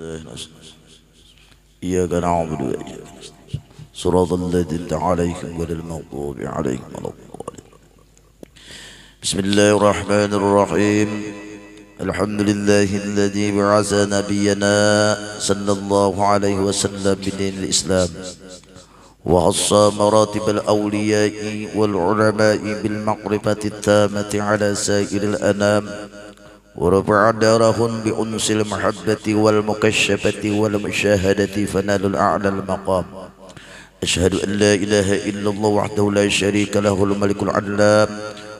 الله إياك نعبد وإياك صراط الذين غير المغضوب ولا الضالين بسم الله الرحمن الرحيم الحمد لله الذي بعث نبينا صلى الله عليه وسلم بدين الإسلام وعصى مراتب الأولياء والعلماء بالمعرفة التامة على سائر الأنام ورفع دارهم بأنس المحبة والمكشفة والمشاهدة فنالوا الأعلى المقام أشهد أن لا إله إلا الله وحده لا شريك له الملك العلام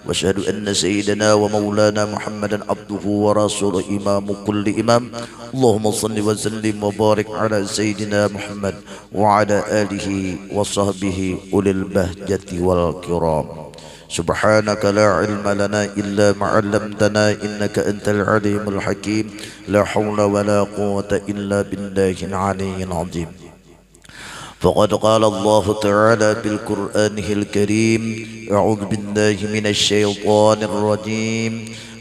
واشهد ان سيدنا ومولانا محمدا عبده ورسوله امام كل امام اللهم صل وسلم وبارك على سيدنا محمد وعلى اله وصحبه اولي البهجه والكرام سبحانك لا علم لنا إلا ما علمتنا إنك أنت العليم الحكيم لا حول ولا قوة إلا بالله العلي العظيم فقد قال الله تعالى بالقرآن الكريم أعوذ بالله من الشيطان الرجيم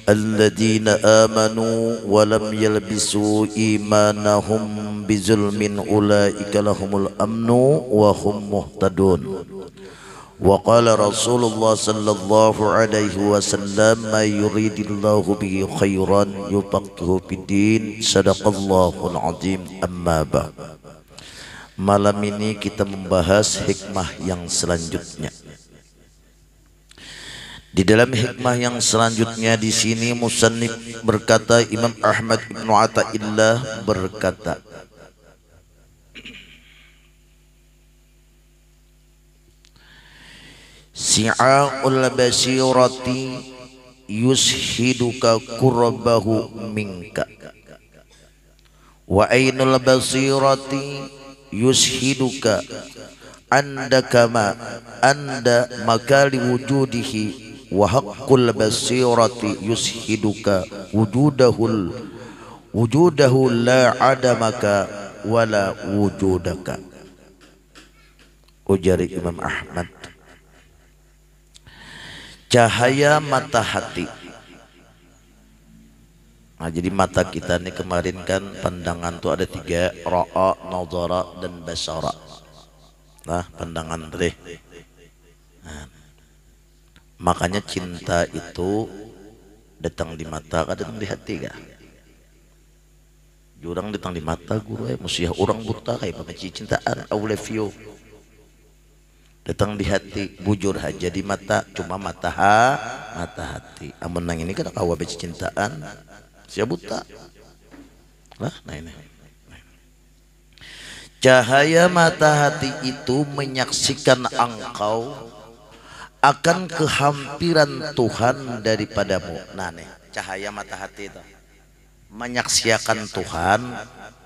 الذين آمنوا ولم يلبسوا إيمانهم بظلم أولئك لهم الأمن وهم مهتدون وقال رسول الله صلى الله عليه وسلم ما يريد الله به خيرا يفقه في الدين صدق الله العظيم أما بعد Malam ini kita membahas hikmah yang selanjutnya. Di dalam hikmah yang selanjutnya di sini musannif berkata Imam Ahmad Ibn Ata'illah berkata si'aul basirati yushiduka kurbahu minka wa ainul basirati yushiduka anda kama anda makali wujudihi wa haqqul basirati yushiduka wujudahul wujudahu la adamaka wala wujudaka ujari Imam Ahmad cahaya mata hati nah jadi mata kita ini kemarin kan pandangan tuh ada tiga ro'a, nazara, dan basara nah pandangan tadi nah, makanya cinta itu datang di mata kan datang di hati kan jurang datang di mata guru ya musiah orang buta kayak pakai cintaan I love datang di hati bujur aja di mata cuma mata ha mata hati amun nang ini kan kawa cintaan siap buta lah nah ini cahaya mata hati itu menyaksikan engkau akan kehampiran Tuhan daripadamu nah nih cahaya mata hati itu menyaksikan Tuhan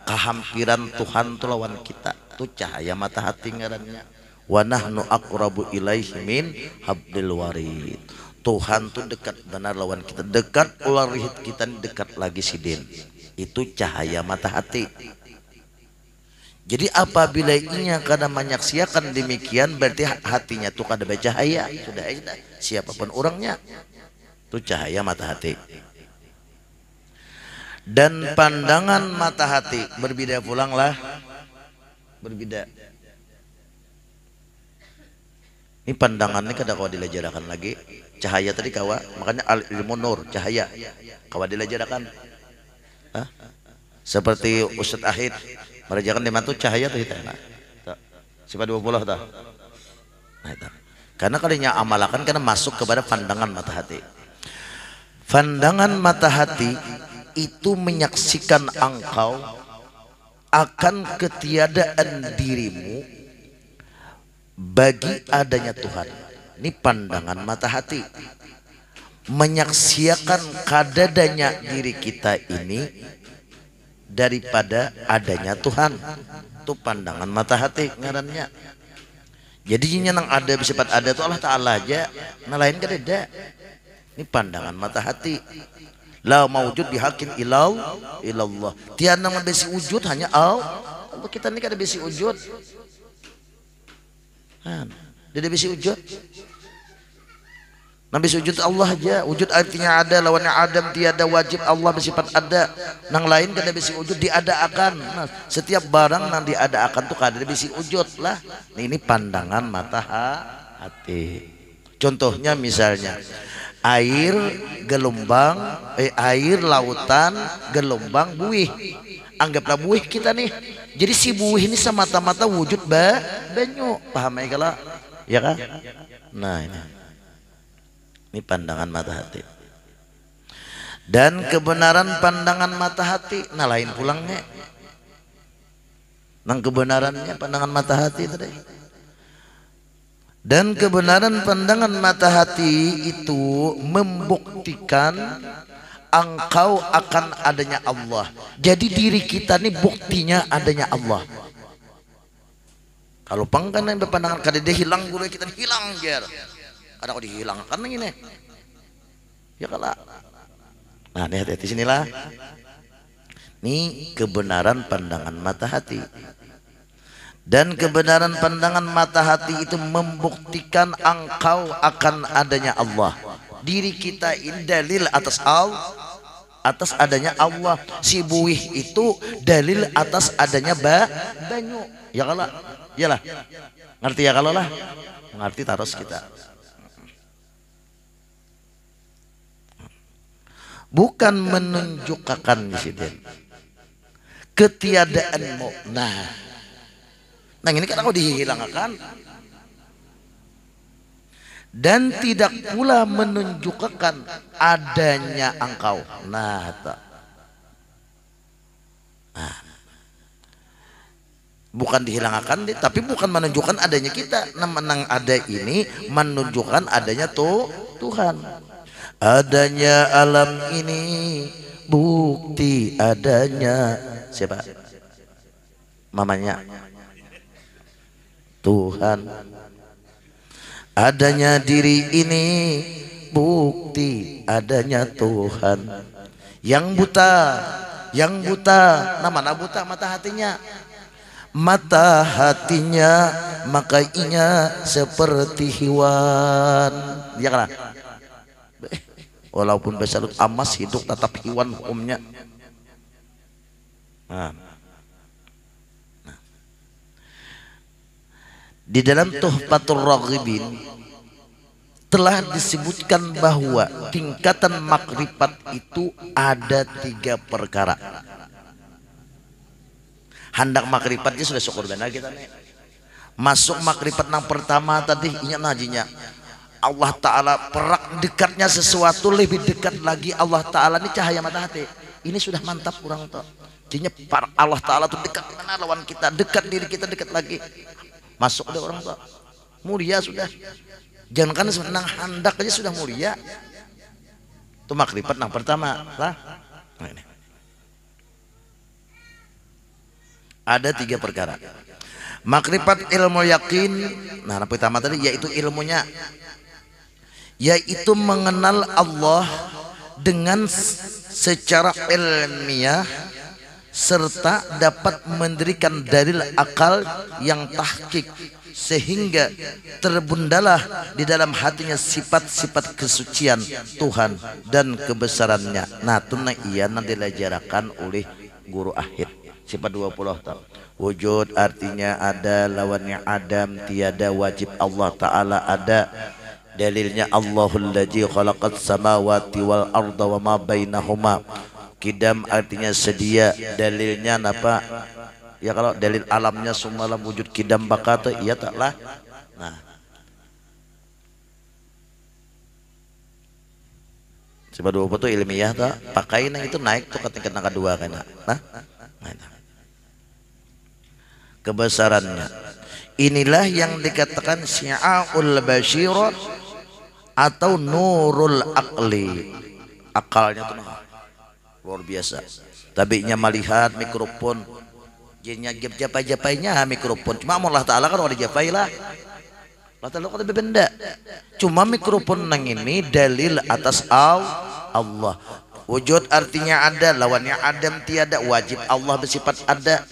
kehampiran Tuhan tuh lawan kita tuh cahaya mata hati ngarannya wa nahnu aqrabu ilaihi min hablil warid. Tuhan tuh dekat benar lawan kita dekat ular rihit kita dekat lagi sidin itu cahaya mata hati jadi apabila inya kada menyaksikan demikian berarti hatinya tuh kada bercahaya sudah ada ya siapapun orangnya itu cahaya mata hati dan pandangan mata hati berbeda pulanglah berbeda Ini pandangannya kada kawa dilajarakan lagi. Cahaya tadi kawa, makanya al ilmu nur, cahaya. Kawa dilajarakan. Hah? Seperti Ustaz Ahid, merajakan di mantu cahaya tuh kita. Nah, dua puluh dah Nah, itu. Karena kalinya amalakan karena masuk kepada pandangan mata hati. Pandangan mata hati itu menyaksikan engkau akan ketiadaan dirimu bagi adanya Tuhan. Ini pandangan mata hati. Menyaksiakan kadadanya diri kita ini daripada adanya Tuhan. Itu pandangan mata hati ngarannya. Jadi nang ada bersifat ada itu Allah Ta'ala aja. Nah kan ada. Ini pandangan mata hati. La maujud dihakin ilau ilallah. Tiada besi wujud hanya al, Kita ini kada besi wujud. Kan. Dia bisa wujud. Nabi sujud Allah aja wujud artinya ada lawannya Adam tiada wajib Allah bersifat ada nang lain kada bisi wujud diada akan nah, setiap barang nang diada akan tuh kada bisi wujud lah nah, ini pandangan mata hati contohnya misalnya air gelombang eh, air lautan gelombang buih anggaplah buih kita nih jadi si buih ini semata-mata wujud ba banyu. Paham ya kalau? Ya kan? Nah ini. Ini pandangan mata hati. Dan kebenaran pandangan mata hati. Nah lain pulangnya. Nang kebenarannya pandangan mata hati tadi. Dan kebenaran pandangan mata hati itu membuktikan engkau akan adanya Allah. Jadi diri kita ini buktinya adanya Allah. Kalau pangkan yang berpandangan kada dia hilang guru kita hilang ger. Ada kau hilang, kan ini. Ya kalah. Nah, hati hati sinilah. Ini kebenaran pandangan mata hati. Dan kebenaran pandangan mata hati itu membuktikan engkau akan adanya Allah diri kita ini dalil atas Allah atas adanya Allah si buih itu dalil atas adanya ba banyu ya kalau ya lah ngerti ya kalau lah ngerti taros kita bukan menunjukkan di ketiadaan makna nah ini kan aku dihilangkan dan tidak pula menunjukkan adanya engkau. Nah, tak. Nah. Bukan dihilangkan, tapi bukan menunjukkan adanya kita. Nah, menang ada ini menunjukkan adanya tuh Tuhan. Adanya alam ini bukti adanya siapa? Mamanya. Tuhan. Adanya diri ini bukti adanya Tuhan. Yang buta, yang buta, nama mana buta mata hatinya? Mata hatinya maka makainya seperti hewan. Ya kan? Walaupun besar amas hidup tetap hewan umnya. Nah. Di dalam Tuhfatul Raghibin telah disebutkan bahwa tingkatan makrifat itu ada tiga perkara. Hendak makrifatnya sudah syukur benar kita nih. Masuk makrifat yang pertama tadi ingat najinya. Allah Ta'ala perak dekatnya sesuatu lebih dekat lagi Allah Ta'ala ini cahaya mata hati ini sudah mantap kurang tuh jadinya Allah Ta'ala tuh dekat mana lawan kita dekat diri kita dekat lagi Masuk ada orang tua. Mulia sudah. Jangan kan senang handak aja sudah mulia. Itu makrifat yang pertama. Lah. Nah, ada tiga perkara. Makrifat ilmu yakin. Nah, yang pertama tadi yaitu ilmunya yaitu mengenal Allah dengan secara ilmiah serta dapat mendirikan dalil akal yang tahkik sehingga terbundalah di dalam hatinya sifat-sifat kesucian Tuhan dan kebesarannya. Nah, tunai ia nanti diajarkan oleh guru akhir Sifat 20 tahun. Wujud artinya ada, lawannya adam, tiada wajib Allah Ta'ala ada. Dalilnya Allahul ladzi khalaqat samawati wal arda wa ma bainahuma Kidam artinya sedia, dalilnya apa? Ya kalau dalil alamnya semua wujud kidam bakata, iya taklah. Nah. Sebab dua itu ilmiah tak pakai nah itu naik tuh ketika tingkat kedua kan. Nah. Nah, nah. Kebesarannya. Inilah yang dikatakan sya'ul basyirah atau nurul akli. Akalnya tuh nah luar biasa tapi nya melihat mikrofon jinya gap japai japainya mikrofon cuma Allah taala kan orang japai lah Allah taala kan benda cuma mikrofon nang ini dalil atas Allah wujud artinya ada lawannya adam tiada wajib Allah bersifat ada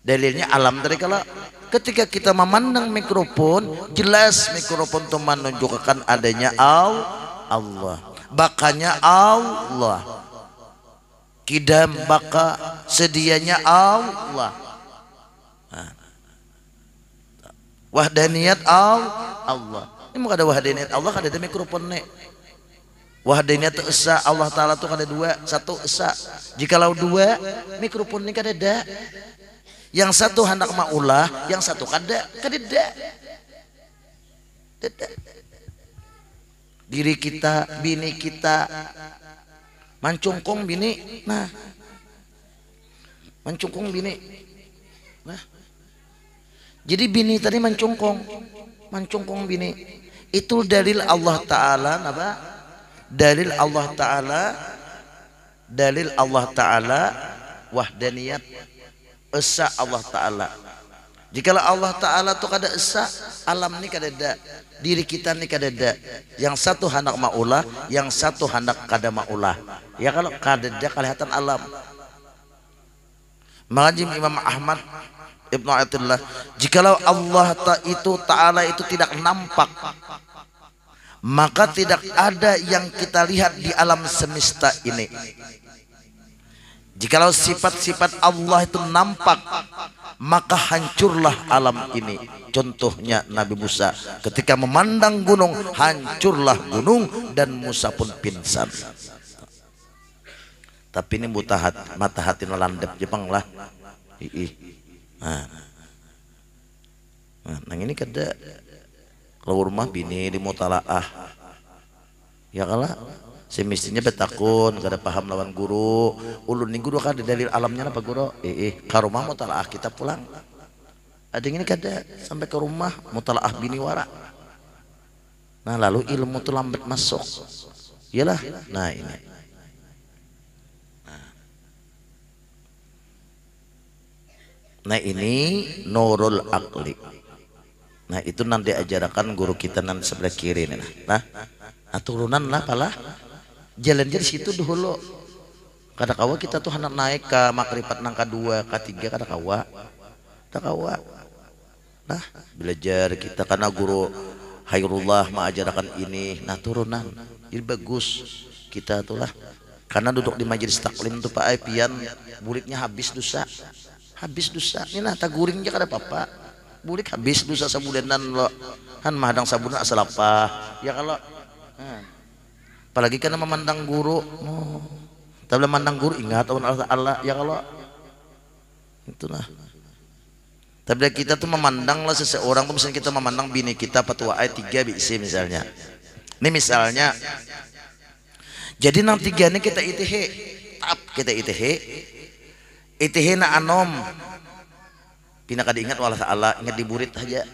dalilnya alam dari kala ketika kita memandang mikrofon jelas mikrofon itu menunjukkan adanya Allah Bakanya Allah kidam baka sedianya Allah Wah wahdaniyat Allah ini mau ada wah wahdaniyat Allah ada demi mikrofon nek wahdaniyat esa Allah taala tuh ada dua satu esa jikalau dua mikrofon ini kada ada yang satu hendak maulah yang satu kada kada ada diri kita bini kita Mancungkung bini nah mancungkung bini nah jadi bini tadi mancungkung, mancungkung bini itu dalil Allah taala apa dalil Allah taala dalil Allah taala wah wahdaniyat esa Allah taala Jikalau Allah Ta'ala tuh kada esa, alam ini kada da. Diri kita ini kada da. Yang satu hendak maulah, yang satu hendak kada maulah. Ya kalau dia kelihatan alam. Makanya Imam Ahmad Ibnu Atullah, jikalau Allah ta itu Taala itu tidak nampak, maka tidak ada yang kita lihat di alam semesta ini. Jikalau sifat-sifat Allah itu nampak, maka hancurlah alam ini. Contohnya Nabi Musa ketika memandang gunung, hancurlah gunung dan Musa pun pingsan tapi ini buta hat, mata hati landep Jepang lah ih nah. nah nang ini kada kalau rumah bini di mutalaah ya kalah semestinya betakun kada paham lawan guru ulun ni guru kada dalil alamnya apa guru eh ke rumah mutalaah kita pulang ada ini kada sampai ke rumah mutalaah bini wara nah lalu ilmu tu lambat masuk iyalah nah ini Nah ini nurul akli. Nah itu nanti ajarakan guru kita nanti sebelah kiri ini Nah, nah turunan lah palah. Jalan jadi situ dulu. Kada kawa kita tuh hendak naik ke makrifat nangka dua, ke tiga kada kawa. Kada kawa. Nah belajar kita karena guru Hayrullah mengajarkan ini. Nah turunan. Jadi bagus kita tuh lah. Karena duduk di majelis taklim tuh Pak Aipian muridnya habis dosa habis dosa ini nah, tak guring je kada apa-apa bulik habis dosa sabudanan lo kan mahadang sabuna asal apa ya kalau nah. apalagi karena memandang guru oh. tapi memandang guru ingat Allah Allah ya kalau itulah tapi kita tuh memandang lah seseorang tuh misalnya kita memandang bini kita petua ayat tiga bisi misalnya ini misalnya jadi nang tiga ini kita itihe tap kita itihe itihina anom pina kada ingat walah Allah ingat diburit aja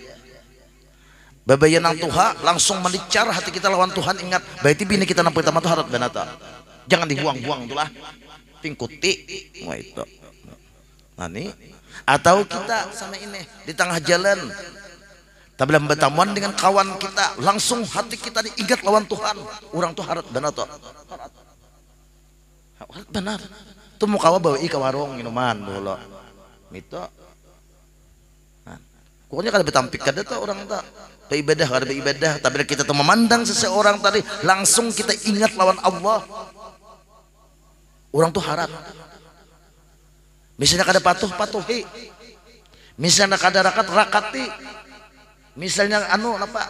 nang tuha langsung menicar hati kita lawan Tuhan ingat baiti bini kita nampak tamat harap benata jangan dibuang-buang itulah tingkuti wah itu nah ini atau kita sama ini di tengah jalan tapi bertemuan dengan kawan kita langsung hati kita diingat lawan Tuhan orang tuh benar benata harap benar, benar tuh kawa bawa i ke warung minuman dulu itu nah, Pokoknya kalau betampik kada tuh orang tak beribadah kada beribadah tapi kita tuh memandang seseorang tadi langsung kita ingat lawan Allah. Orang tuh harap. Misalnya kada patuh patuhi. Misalnya kada rakat rakati. Misalnya anu apa?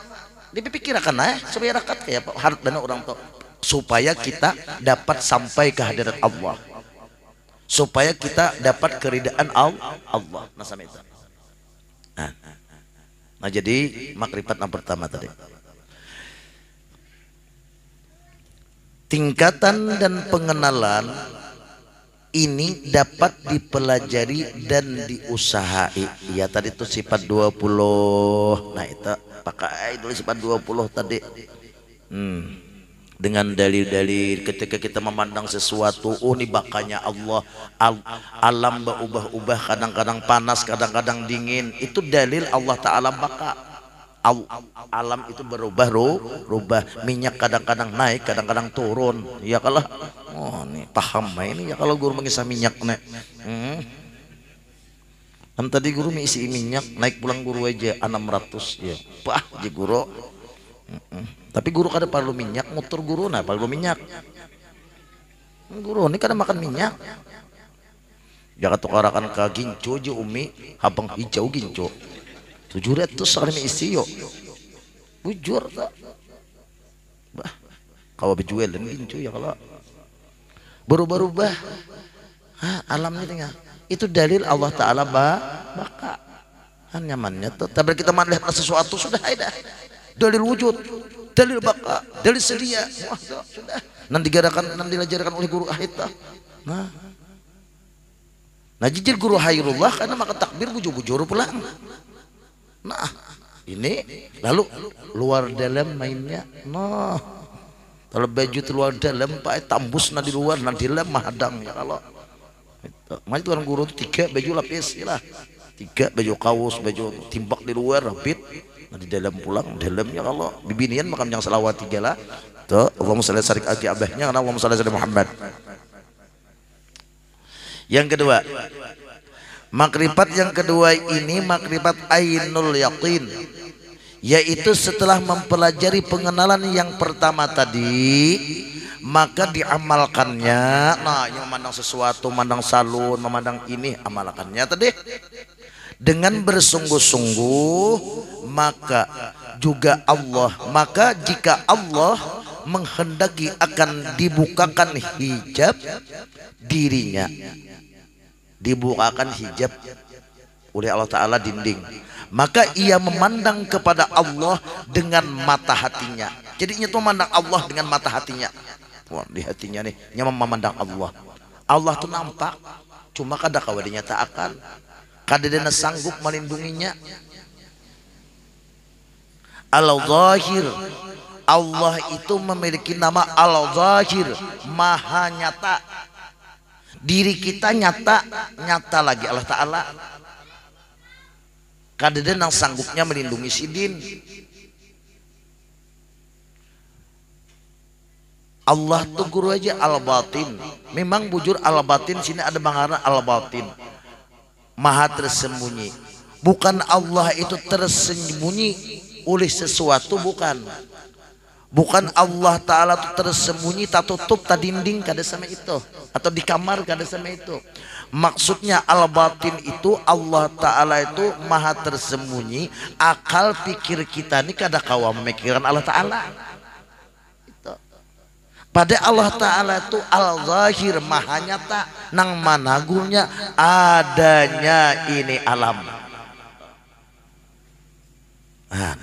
Dipikirkan ya, supaya rakat kayak harap benar orang tuh supaya kita dapat sampai ke hadirat Allah supaya kita dapat keridaan Allah. Nah, itu. Nah, nah jadi makrifat yang pertama tadi. Tingkatan dan pengenalan ini dapat dipelajari dan diusahai. Ya tadi itu sifat 20. Nah itu pakai itu sifat 20 tadi. Hmm dengan dalil-dalil ketika kita memandang sesuatu oh ini bakanya Allah al alam berubah-ubah kadang-kadang panas kadang-kadang dingin itu dalil Allah Ta'ala baka al alam itu berubah rubah minyak kadang-kadang naik kadang-kadang turun ya kalau oh ini paham ini ya kalau guru mengisah minyak nek hmm. Kan tadi guru mengisi minyak naik pulang guru aja 600 ya. pak jadi guru tapi guru kada perlu minyak mutur guru nah perlu minyak guru ini kada makan minyak jangan tukarakan ke gincu je umi habang hijau gincu tujuh ratus ya, sekali isi yo bujur tak bah kawa bejuel dan gincu ya kalau berubah-ubah ini ya, itu dalil Allah Ta'ala bah, baka kan nyamannya tapi kita melihat sesuatu sudah ada ya dalil wujud dalil baka dalil sedia wah sudah nanti gerakan nanti diajarkan oleh guru ahita nah nah jijil guru hayrullah karena maka takbir bujur-bujur pulang nah ini lalu luar dalam mainnya nah kalau baju luar dalam pakai tambus nah di luar nah di dalam mahadang ya kalau itu orang tuan guru tiga baju lapis ya lah tiga baju kaos baju timbak di luar rapit di dalam pulang dalam ya Allah bibinian makam yang selawat tiga lah tuh Allahumma salli sarik aki abahnya Allahumma salli sarik Muhammad yang kedua makrifat yang kedua ini makrifat ainul yakin yaitu setelah mempelajari pengenalan yang pertama tadi maka diamalkannya nah yang memandang sesuatu memandang salun memandang ini amalkannya tadi dengan bersungguh-sungguh maka juga Allah maka jika Allah menghendaki akan dibukakan hijab dirinya dibukakan hijab oleh Allah Ta'ala dinding maka ia memandang kepada Allah dengan mata hatinya jadinya tuh memandang Allah dengan mata hatinya Wah, di hatinya nih nyaman memandang Allah Allah tuh nampak cuma kada kawadinya tak akan kadena sanggup melindunginya Al-Zahir Allah itu memiliki nama Al-Zahir Maha nyata Diri kita nyata Nyata lagi Allah Ta'ala Kadena sanggupnya melindungi sidin Allah tuh guru aja al-batin memang bujur al-batin sini ada bangaran al-batin maha tersembunyi bukan Allah itu tersembunyi oleh sesuatu bukan bukan Allah Ta'ala itu tersembunyi tak tutup tak dinding kada sama itu atau di kamar kada sama itu maksudnya al-batin itu Allah Ta'ala itu maha tersembunyi akal pikir kita ini kada kawa memikiran Allah Ta'ala pada Allah Ta'ala itu al-zahir maha nyata Nang managulnya adanya ini alam nah,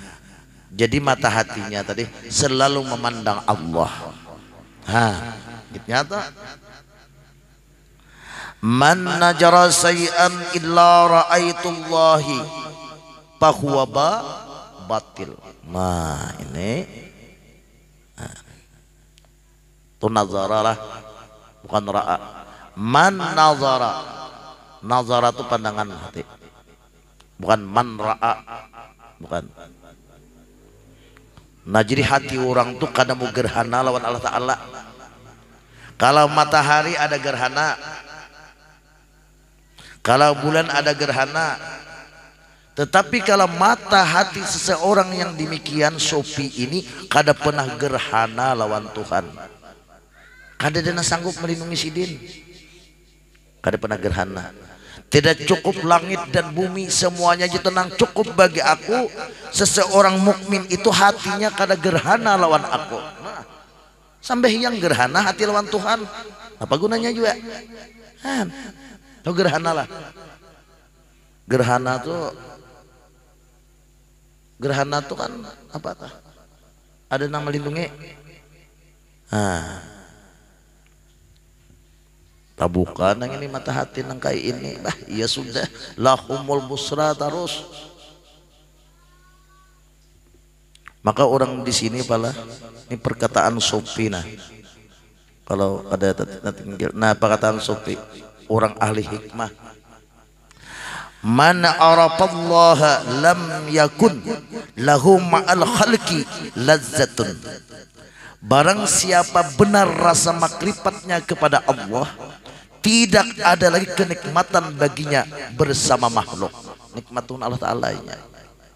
Jadi mata hatinya tadi selalu memandang Allah Nah, nyata Man najara say'an illa ra'aitullahi Fahuwa batil Nah ini lah bukan ra'a man nazara nazara itu pandangan hati bukan man ra'a bukan nah jadi hati orang tuh kadang mau gerhana lawan Allah Ta'ala kalau matahari ada gerhana kalau bulan ada gerhana tetapi kalau mata hati seseorang yang demikian sopi ini kada pernah gerhana lawan Tuhan Kada dana sanggup melindungi sidin. Kada pernah gerhana. Tidak cukup langit dan bumi semuanya aja tenang cukup bagi aku seseorang mukmin itu hatinya kada gerhana lawan aku. sampai yang gerhana hati lawan Tuhan. Apa gunanya juga? tuh ah, gerhana lah. Gerhana tuh gerhana tuh kan apa tah Ada nama lindungi? Ah tabukan yang ini mata hati nang kai ini bah ya sudah lahumul busra terus maka orang di sini pala ini perkataan sopina kalau ada nah perkataan sufi orang ahli hikmah Man arafallaha lam yakun lahum al khalqi lazzatun Barang siapa benar rasa makrifatnya kepada Allah, tidak ada lagi kenikmatan baginya bersama makhluk. Nikmatun Allah Ta'ala ini.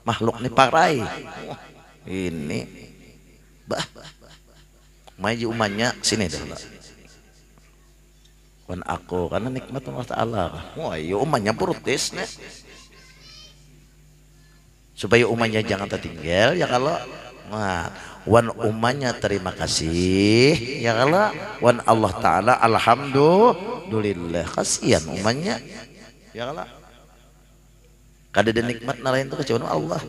Makhluk ini parai. Ini. Bah. maju umannya sini deh. Kan aku karena nikmat Allah Ta'ala. Wah, ya umannya purutis nih. Supaya umannya jangan tertinggal ya kalau. Nah, Wan umanya terima kasih ya Allah Wan Allah Ta'ala Alhamdulillah kasihan umanya ya Allah kada ada nikmat nalain tuh kecuali Allah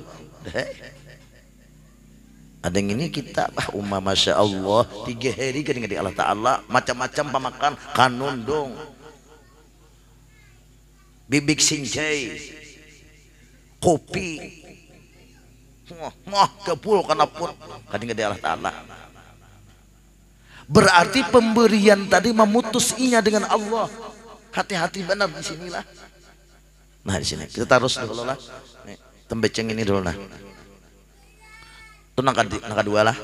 ada yang ini kita bah umma masya Allah tiga hari kan di Allah Taala macam-macam pemakan kanundung bibik sinjai kopi Moh kepul karena pun kadang gede Allah Ta'ala berarti pemberian tadi memutus inya dengan Allah hati-hati benar di sinilah nah di sini kita taruh dulu lah tembeceng ini dulu lah itu nangka, nangka dua lah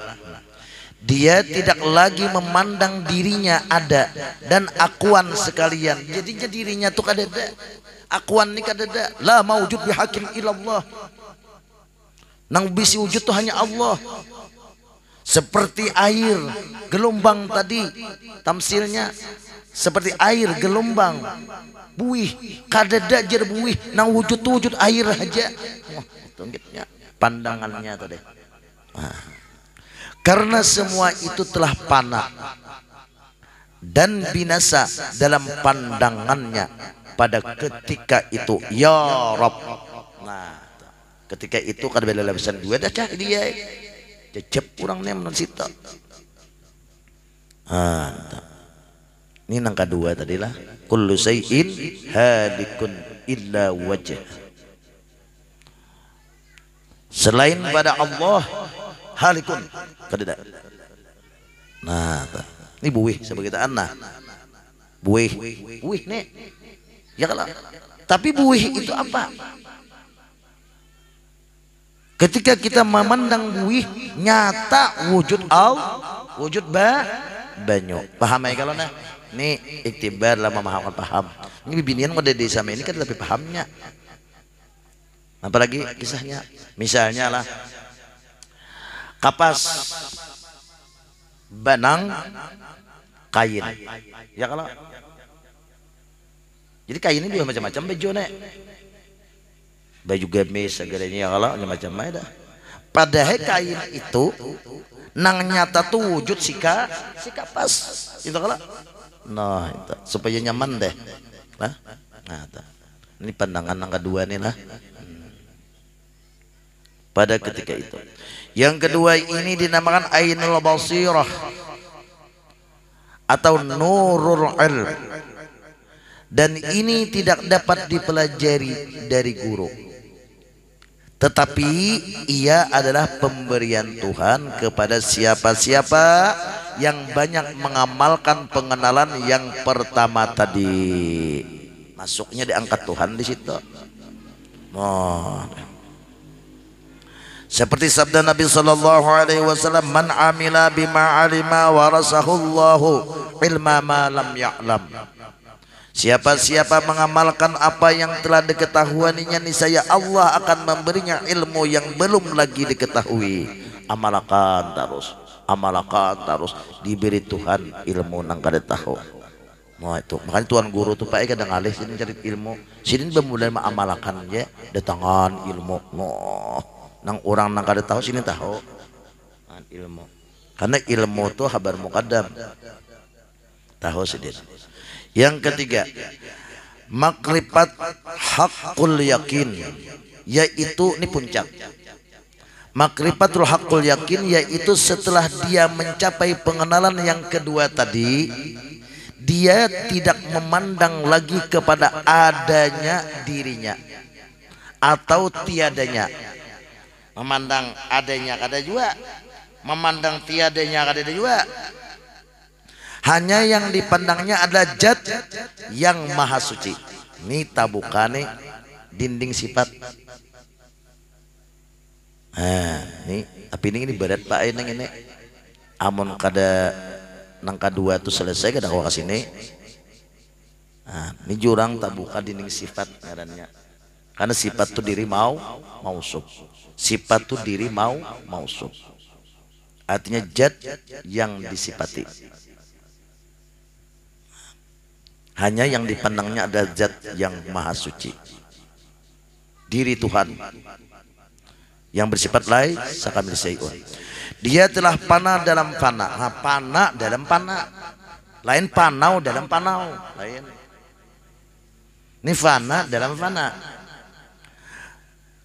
dia tidak lagi memandang dirinya ada dan akuan sekalian jadinya dirinya tuh kadada akuan ini kadada la maujud bihakim ilallah Nang bisi wujud tuh hanya Allah. Seperti air gelombang tadi tamsilnya seperti air gelombang buih kadada jer buih nang wujud wujud air aja gitu ya. pandangannya tadi karena semua itu telah panah dan binasa dalam pandangannya pada ketika itu ya Rob nah ketika itu kada bela lapisan dua dah cah dia cecep kurangnya menon sita ah ini nang kedua tadi lah kullu sayin halikun illa wajah selain pada Allah halikun kada nah ini buih sebagai anak buih buih nih ya kalau tapi buih itu apa Ketika kita memandang buih nyata wujud al, wujud ba, banyu. Paham ya kalau nah? Ini iktibar lah memahamkan paham. Ini bibinian mau desa sama ini kan lebih pahamnya. Apalagi kisahnya, misalnya lah kapas benang kain. Ya kalau jadi kain ini juga macam-macam bejo nek baju gamis segalanya kalau ya macam macam ya dah pada kain itu nang nyata tuh wujud sika sika pas itu kalau nah itu supaya nyaman deh nah nah ini pandangan yang kedua nih lah pada ketika itu yang kedua ini dinamakan ainul basirah atau nurul ilm dan ini tidak dapat dipelajari dari guru tetapi ia adalah pemberian Tuhan kepada siapa-siapa yang banyak mengamalkan pengenalan yang pertama tadi. Masuknya diangkat Tuhan di situ. Oh. Seperti sabda Nabi sallallahu alaihi wasallam, "Man amila bima alima warasahu ilma ma lam ya'lam." Siapa-siapa mengamalkan apa yang telah diketahuinya saya Allah akan memberinya ilmu yang belum lagi diketahui. Amalkan terus, amalkan terus diberi Tuhan ilmu nang kada tahu. Mau nah, itu. Makanya tuan guru tuh pakai eh, kadang alih sini cari ilmu. Sini bermulai mengamalkan ya datangan ilmu. No. Nang orang nang kada tahu sini tahu. Nah, ilmu. Karena ilmu tuh habar mukadam. Tahu sedih. Yang ketiga, makrifat hakul yakin, yaitu ini puncak. Makrifatul hakul yakin yaitu setelah dia mencapai pengenalan yang kedua tadi, dia tidak memandang lagi kepada adanya dirinya atau tiadanya. Memandang adanya ada juga, memandang tiadanya ada juga, hanya yang dipandangnya adalah jad yang maha suci. Nita bukane dinding sifat. Nah, ini tapi ini ini berat Pak ini ini. Amun kada nangka dua itu selesai kada kau kasih ini. Nah, ini jurang tak dinding sifat karena Karena sifat tu diri mau mau sub. Sifat tu diri mau mau sub. Artinya jad yang disipati. Hanya yang dipandangnya ada zat yang maha suci. Diri Tuhan yang bersifat lain, sakamil sayun. Dia telah panah dalam panah, nah, panah dalam panah, lain panau dalam panau, lain. Ini fana dalam fana.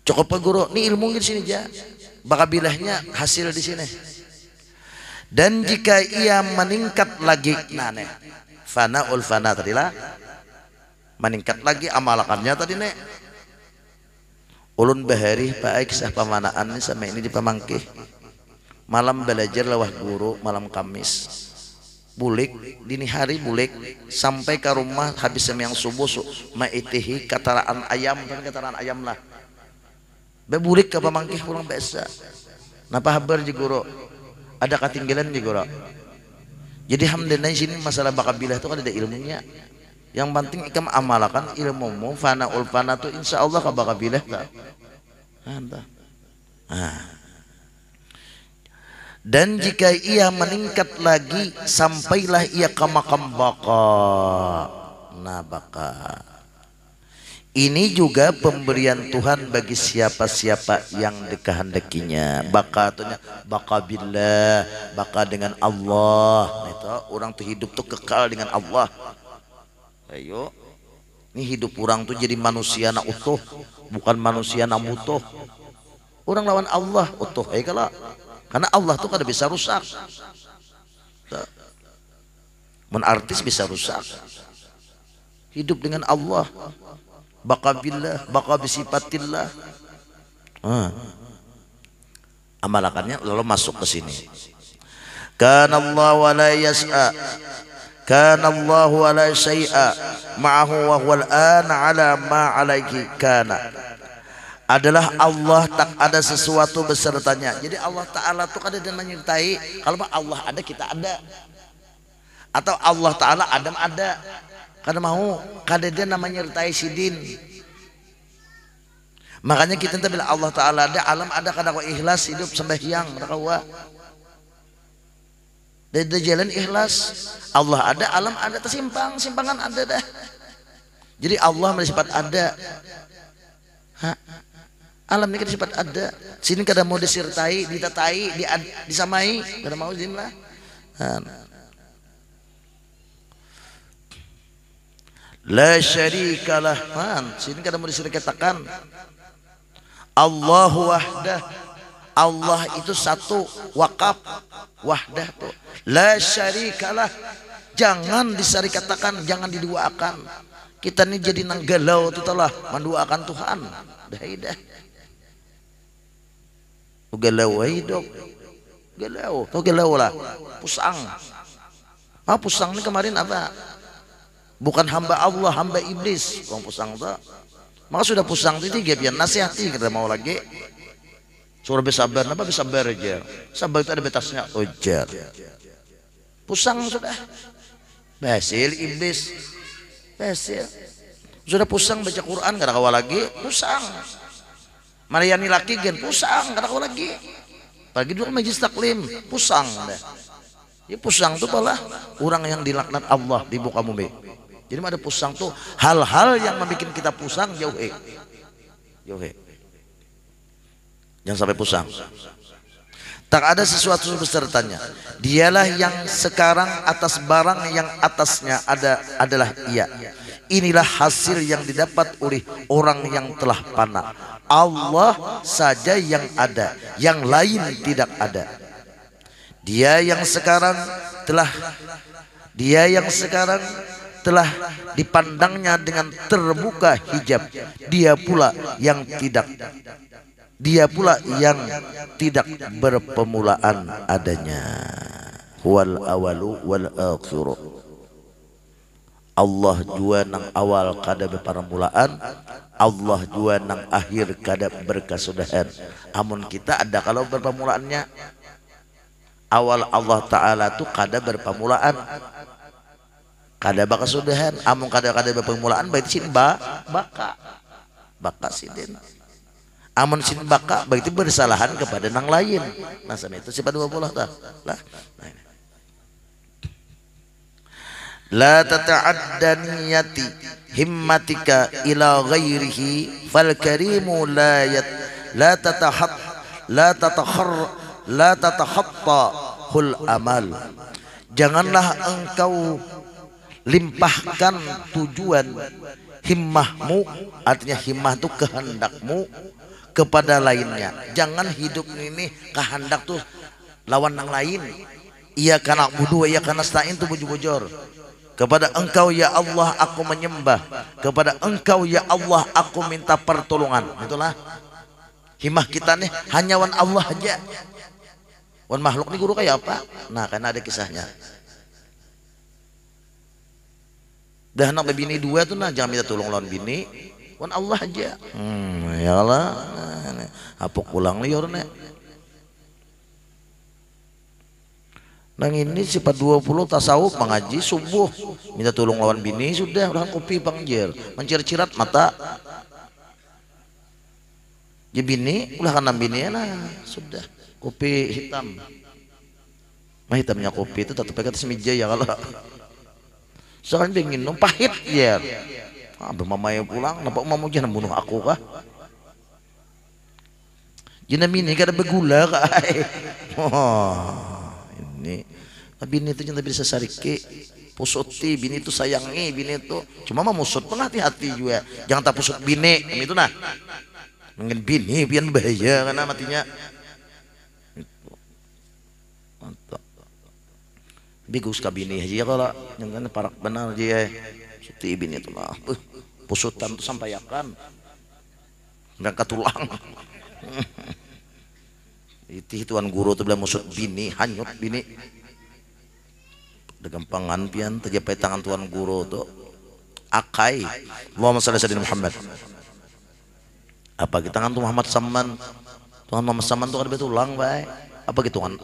Cukup guru, ini ilmu di sini aja. Bakabilahnya hasil di sini. Dan jika ia meningkat lagi, nah, nih, fana ul fana tadi lah meningkat lagi amalakannya tadi nek ulun bahari baik sah pamanaan sampai ini di pamangkih malam belajar lawah guru malam kamis bulik dini hari bulik sampai ke rumah habis semiang subuh su, maitihi kataraan ayam kan kataraan ayam lah be bulik ke pamangkih pulang biasa napa habar guru? ada ketinggalan guru? Jadi hamdanai sini masalah bakabilah itu kan ada ilmunya. Yang penting ikam amalakan ilmumu fana ulfana tu insya Allah ka bakabilah ah. Dan jika ia meningkat lagi sampailah ia ke makam baka. Nah baka. Ini juga pemberian Tuhan bagi siapa-siapa yang dikehendakinya. Baka tuhnya, baka billah, baka dengan Allah. Nah, itu orang tuh hidup tuh kekal dengan Allah. Ayo. Ini hidup orang tuh jadi manusia nak utuh, bukan manusia nak mutuh. Orang lawan Allah utuh. Ayo kalau karena Allah tuh kada bisa rusak. Menartis bisa rusak. Hidup dengan Allah baka billah baka bisifatillah hmm. Ah. amalakannya lalu masuk ke sini kana Allah wa la yas'a kana Allah wa la syai'a ma'ahu wa huwa al-an ala ma alaihi kana adalah Allah tak ada sesuatu besertanya. Jadi Allah Ta'ala itu ada dan menyertai. Kalau Allah ada, kita ada. Atau Allah Ta'ala, Adam ada karena mau kadede namanya nyertai sidin makanya kita entah bila Allah Ta'ala ada alam ada kadang ikhlas hidup sembahyang rakawa dari jalan ikhlas Allah ada alam ada tersimpang simpangan ada dah jadi Allah sifat ada ha? alam ini kan sifat ada sini kada mau disertai ditatai di, disamai kada mau lah. La syarika lah man. Sini kada mau diserikatakan. Allah wahdah. Allah itu satu wakaf wahdah tuh. La syarika lah. Jangan diserikatakan, jangan diduakan. Kita ini jadi nanggalau tu telah menduakan Tuhan. Dah dah. Oh, galau hidup. Galau, tau oh, galau lah. Pusang. Ah, pusang ini kemarin apa? bukan hamba Allah hamba iblis wong pusang ta maka sudah pusang dia biar nasihati kita mau lagi suruh bersabar apa bersabar aja sabar itu ada batasnya ujar pusang sudah basil iblis basil sudah pusang baca Quran kada kawa lagi pusang Mariani laki gen pusang kada kawa lagi pagi dua majlis taklim pusang dah ya pusang tuh malah orang yang dilaknat Allah di muka bumi jadi ada pusang tuh hal-hal yang membuat kita pusang jauh eh jauh eh, Jangan sampai pusang. Tak ada sesuatu besertanya. Dialah yang sekarang atas barang yang atasnya ada adalah ia. Inilah hasil yang didapat oleh orang yang telah panah. Allah saja yang ada, yang lain tidak ada. Dia yang sekarang telah dia yang sekarang telah dipandangnya dengan terbuka hijab dia pula yang tidak dia pula yang tidak berpemulaan adanya wal awalu wal akhiru Allah jua nang awal kada permulaan Allah jua nang akhir kada berkasudahan amun kita ada kalau berpemulaannya awal Allah taala tu kada berpemulaan kada baka sudahan amun kada kada pemulaan baik sin ba baka baka sidin amun sin baka baik itu bersalahan kepada nang lain nah sana itu sifat dua puluh tah lah nah la tata'adda niyati himmatika ila ghairihi fal karimu la yat la tatahat la tatahar la tatahatta hul amal janganlah engkau limpahkan tujuan himmahmu artinya himmah itu kehendakmu kepada lainnya jangan hidup ini kehendak tuh lawan yang lain ia karena budu ia karena stain tuh bujur-bujur kepada engkau ya Allah aku menyembah kepada engkau ya Allah aku minta pertolongan itulah himmah kita nih hanya wan Allah aja wan makhluk nih guru kayak apa nah karena ada kisahnya dah nak bini dua tu nah jangan minta tolong lawan bini wan Allah aja hmm ya Allah apa pulang liur nek Nang ini sifat 20 tasawuf mengaji subuh minta tolong lawan bini sudah udah kopi panggil mencir-cirat mata ya bini ulah kan bini nah sudah kopi hitam mah hitamnya kopi itu tetap pakai semija ya kalau soalnya dingin, nung pahit ya Abi mama yang pulang nampak mama jangan bunuh aku kah jangan ini kada begula kah oh ini tapi ini tuh jangan bisa sarike pusuti bini itu sayangi bini itu cuma mau musut pun hati-hati juga jangan tak pusut bini itu nah mungkin bini biar bahaya karena matinya mantap bigus ka bini haji ya kala jangan parak benar ai eh. suti bini itu lah pusutan sampai akan ya nggak katulang itu tuan guru tuh bilang musut bini hanyut bini gampangan pian terjepai tangan tuan guru tuh akai Allahumma salli salli Muhammad apa kita kan Muhammad Saman Tuhan Muhammad Saman tuh ada betulang baik apa gitu kan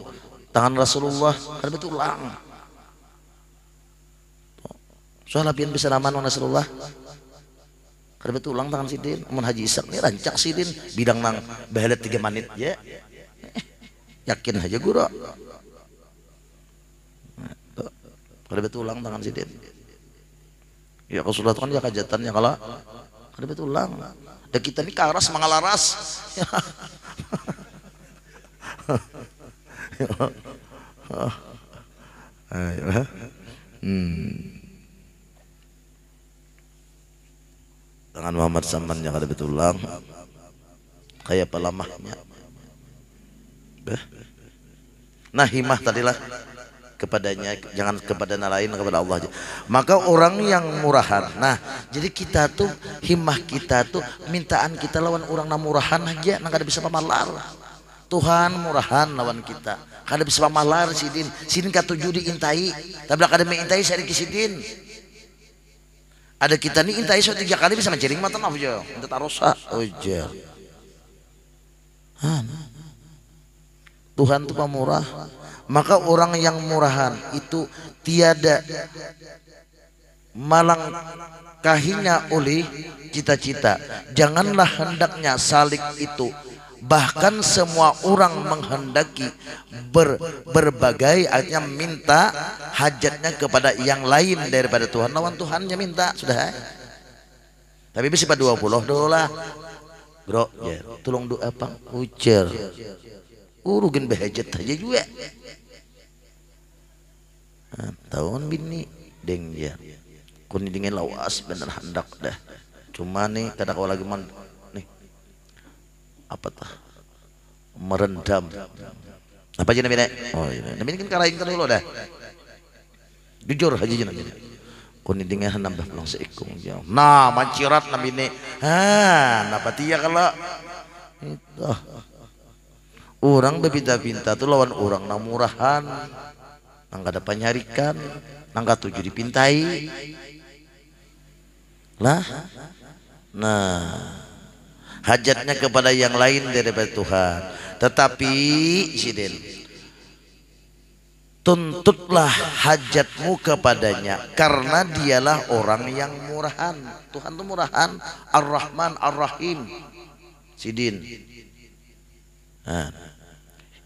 tangan Rasulullah ada betulang Soal lapian besaraman Rasulullah. Kada betul ulang tangan sidin, amun Haji Isak ni rancak sidin bidang nang bahalat tiga menit ya. Yakin aja guru. Kada betul ulang tangan sidin. Ya Rasulullah kan ya kajatan ya kala. Kada betul ulang. dan kita ni karas mangalaras. Ayolah. Ya. Hmm. dengan Muhammad Saman yang ada betulang kayak pelamahnya nah himah tadilah kepadanya jangan kepada lain kepada Allah aja. maka orang yang murahan nah jadi kita tuh himah kita tuh mintaan kita lawan orang yang murahan aja nah, nggak ada bisa pamalar Tuhan murahan lawan kita kada bisa pamalar sidin sidin judi diintai tapi kada mintai saya dikisidin. Ada kita nih intai iso tiga kali bisa ngejering mata naf jo. Inta tarosa. Ah, Ojo. Oh, ah. Tuhan tuh pemurah. Maka orang yang murahan itu tiada malang kahinya oleh cita-cita. Janganlah hendaknya salik itu bahkan semua orang menghendaki ber, berbagai artinya minta hajatnya kepada yang lain daripada Tuhan lawan Tuhannya minta sudah eh? tapi bisa pada 20 dolar bro ya, tolong doa apa ucer urugin behajat aja juga ah, tahun bini deng ya kuning dingin lawas bener hendak dah cuma nih kadang kalau lagi mana? apa tuh merendam apa aja nabi oh iya nabi kan karaing kan dulu dah jujur haji jenah nabi kuni dengan nambah pulang seikung ya. nah mancirat nabi ini ah napa tiya kalau itu orang bebinta pinta tuh lawan orang namurahan murahan ada penyarikan panyarikan nang tujuh dipintai lah nah hajatnya kepada yang lain daripada Tuhan tetapi sidin tuntutlah hajatmu kepadanya karena dialah orang yang murahan Tuhan itu murahan Ar-Rahman Ar-Rahim sidin nah.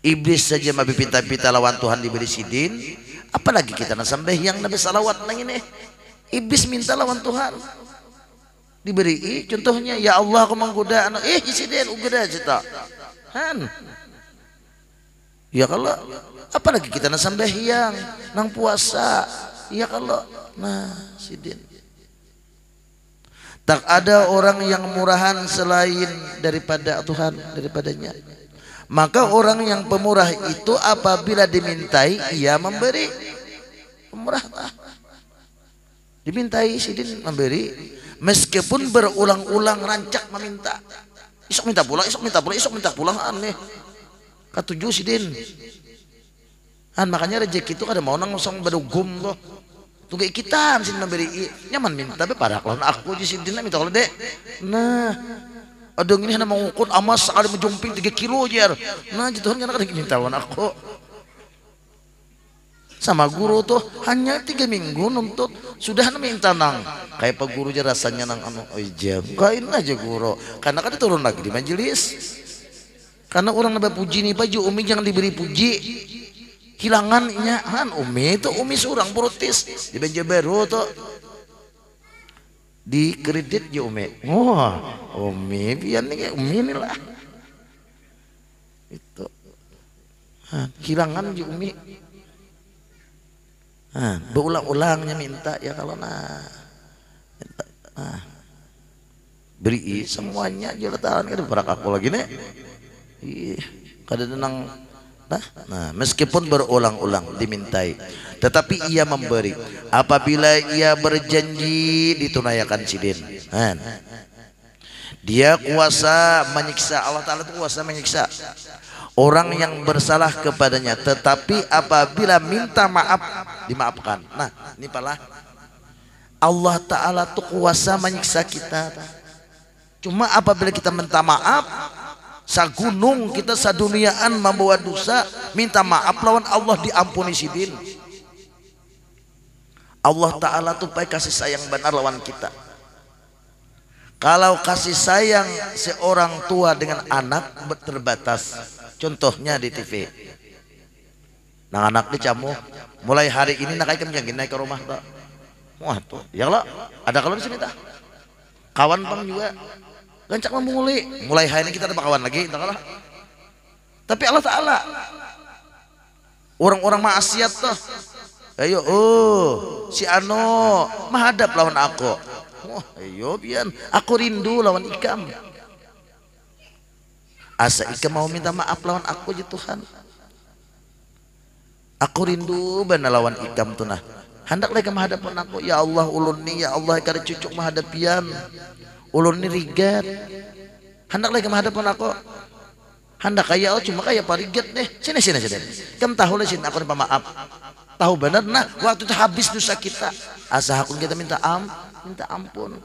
iblis saja mabi pita-pita lawan Tuhan diberi sidin apalagi kita nasambeh yang Nabi salawat nang ini iblis minta lawan Tuhan diberi contohnya ya Allah aku menggoda anak eh isiden ugeda cita han ya kalau apalagi kita nang yang nang puasa ya kalau nah sidin tak ada orang yang murahan selain daripada Tuhan daripadanya maka orang yang pemurah itu apabila dimintai ia memberi pemurah dimintai sidin memberi meskipun berulang-ulang rancak meminta isok minta pulang isok minta pulang isok minta pulang aneh si din An makanya rejeki itu ada mau nangsong berugum loh Tuh kayak kita sih memberi nyaman minta tapi pada kalau aku di tidak minta kalau dek. Nah, ada ini hanya mengukur amas sekali menjumping tiga kilo aja. Nah, jadi Tuhan kan ada minta lawan aku. Sama guru tuh hanya tiga minggu nuntut sudah minta nang kayak pak guru aja rasanya nang anu ojam oh, iya, kain aja guru karena kan turun lagi di majelis karena orang lebih puji nih baju umi jangan diberi puji hilangannya kan umi itu umi seorang protes di baju baru tuh di kredit ya umi wah umi biar nih umi nih lah itu hilangan ya umi Ah. berulang-ulangnya minta ya kalau nah, minta, nah beri semuanya jual tahan kan berak aku lagi nih iya kada tenang nah, nah meskipun berulang-ulang dimintai tetapi ia memberi apabila ia berjanji ditunaikan sidin nah. dia kuasa menyiksa Allah Ta'ala itu kuasa menyiksa orang yang bersalah kepadanya tetapi apabila minta maaf dimaafkan nah ini pala Allah Ta'ala tuh kuasa menyiksa kita cuma apabila kita minta maaf gunung kita saduniaan membawa dosa minta maaf lawan Allah diampuni sidin Allah Ta'ala tuh baik kasih sayang benar lawan kita kalau kasih sayang seorang tua dengan anak terbatas Contohnya di TV. nang anak ini Mulai hari ini nak ikan yang naik ke rumah tak. Wah tuh. Ya lah. Ada kalau di sini tak. Kawan pang juga. Gancak memulai. Mulai hari ini kita ada kawan lagi. Tak lah Tapi Allah Ta'ala. Orang-orang maksiat tuh. Ayo, oh, si Ano, mahadap lawan aku. Wah, ayo, bian, aku rindu lawan ikam. Asa Ika mau minta maaf lawan aku aja Tuhan. Aku rindu benar lawan ikam nah. Hendaklah lagi menghadapkan aku. Ya Allah ulun ni, ya Allah ikan cucuk menghadapian. Ulun ni rigat. Hendak lagi menghadapan aku. Hendak kaya oh cuma kaya parigat nih. Sini sini sini. Kam tahu lah sini aku minta maaf. Tahu benar nah waktu itu habis dosa kita. Asa aku kita minta am, minta ampun.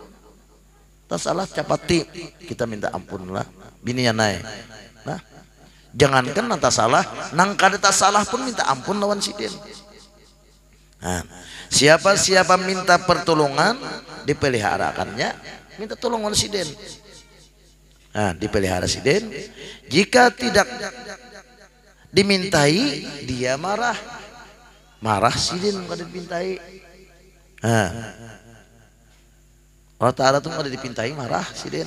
Tak salah capati kita minta ampun lah bininya naik nah jangankan nata salah nang kadeta salah pun minta ampun lawan Sidin. dia nah, siapa siapa minta pertolongan dipelihara akannya, minta tolong lawan si nah, dipelihara Sidin. jika tidak dimintai dia marah marah Sidin den dipintai nah. Allah Ta'ala tuh ada dipintai marah Sidin.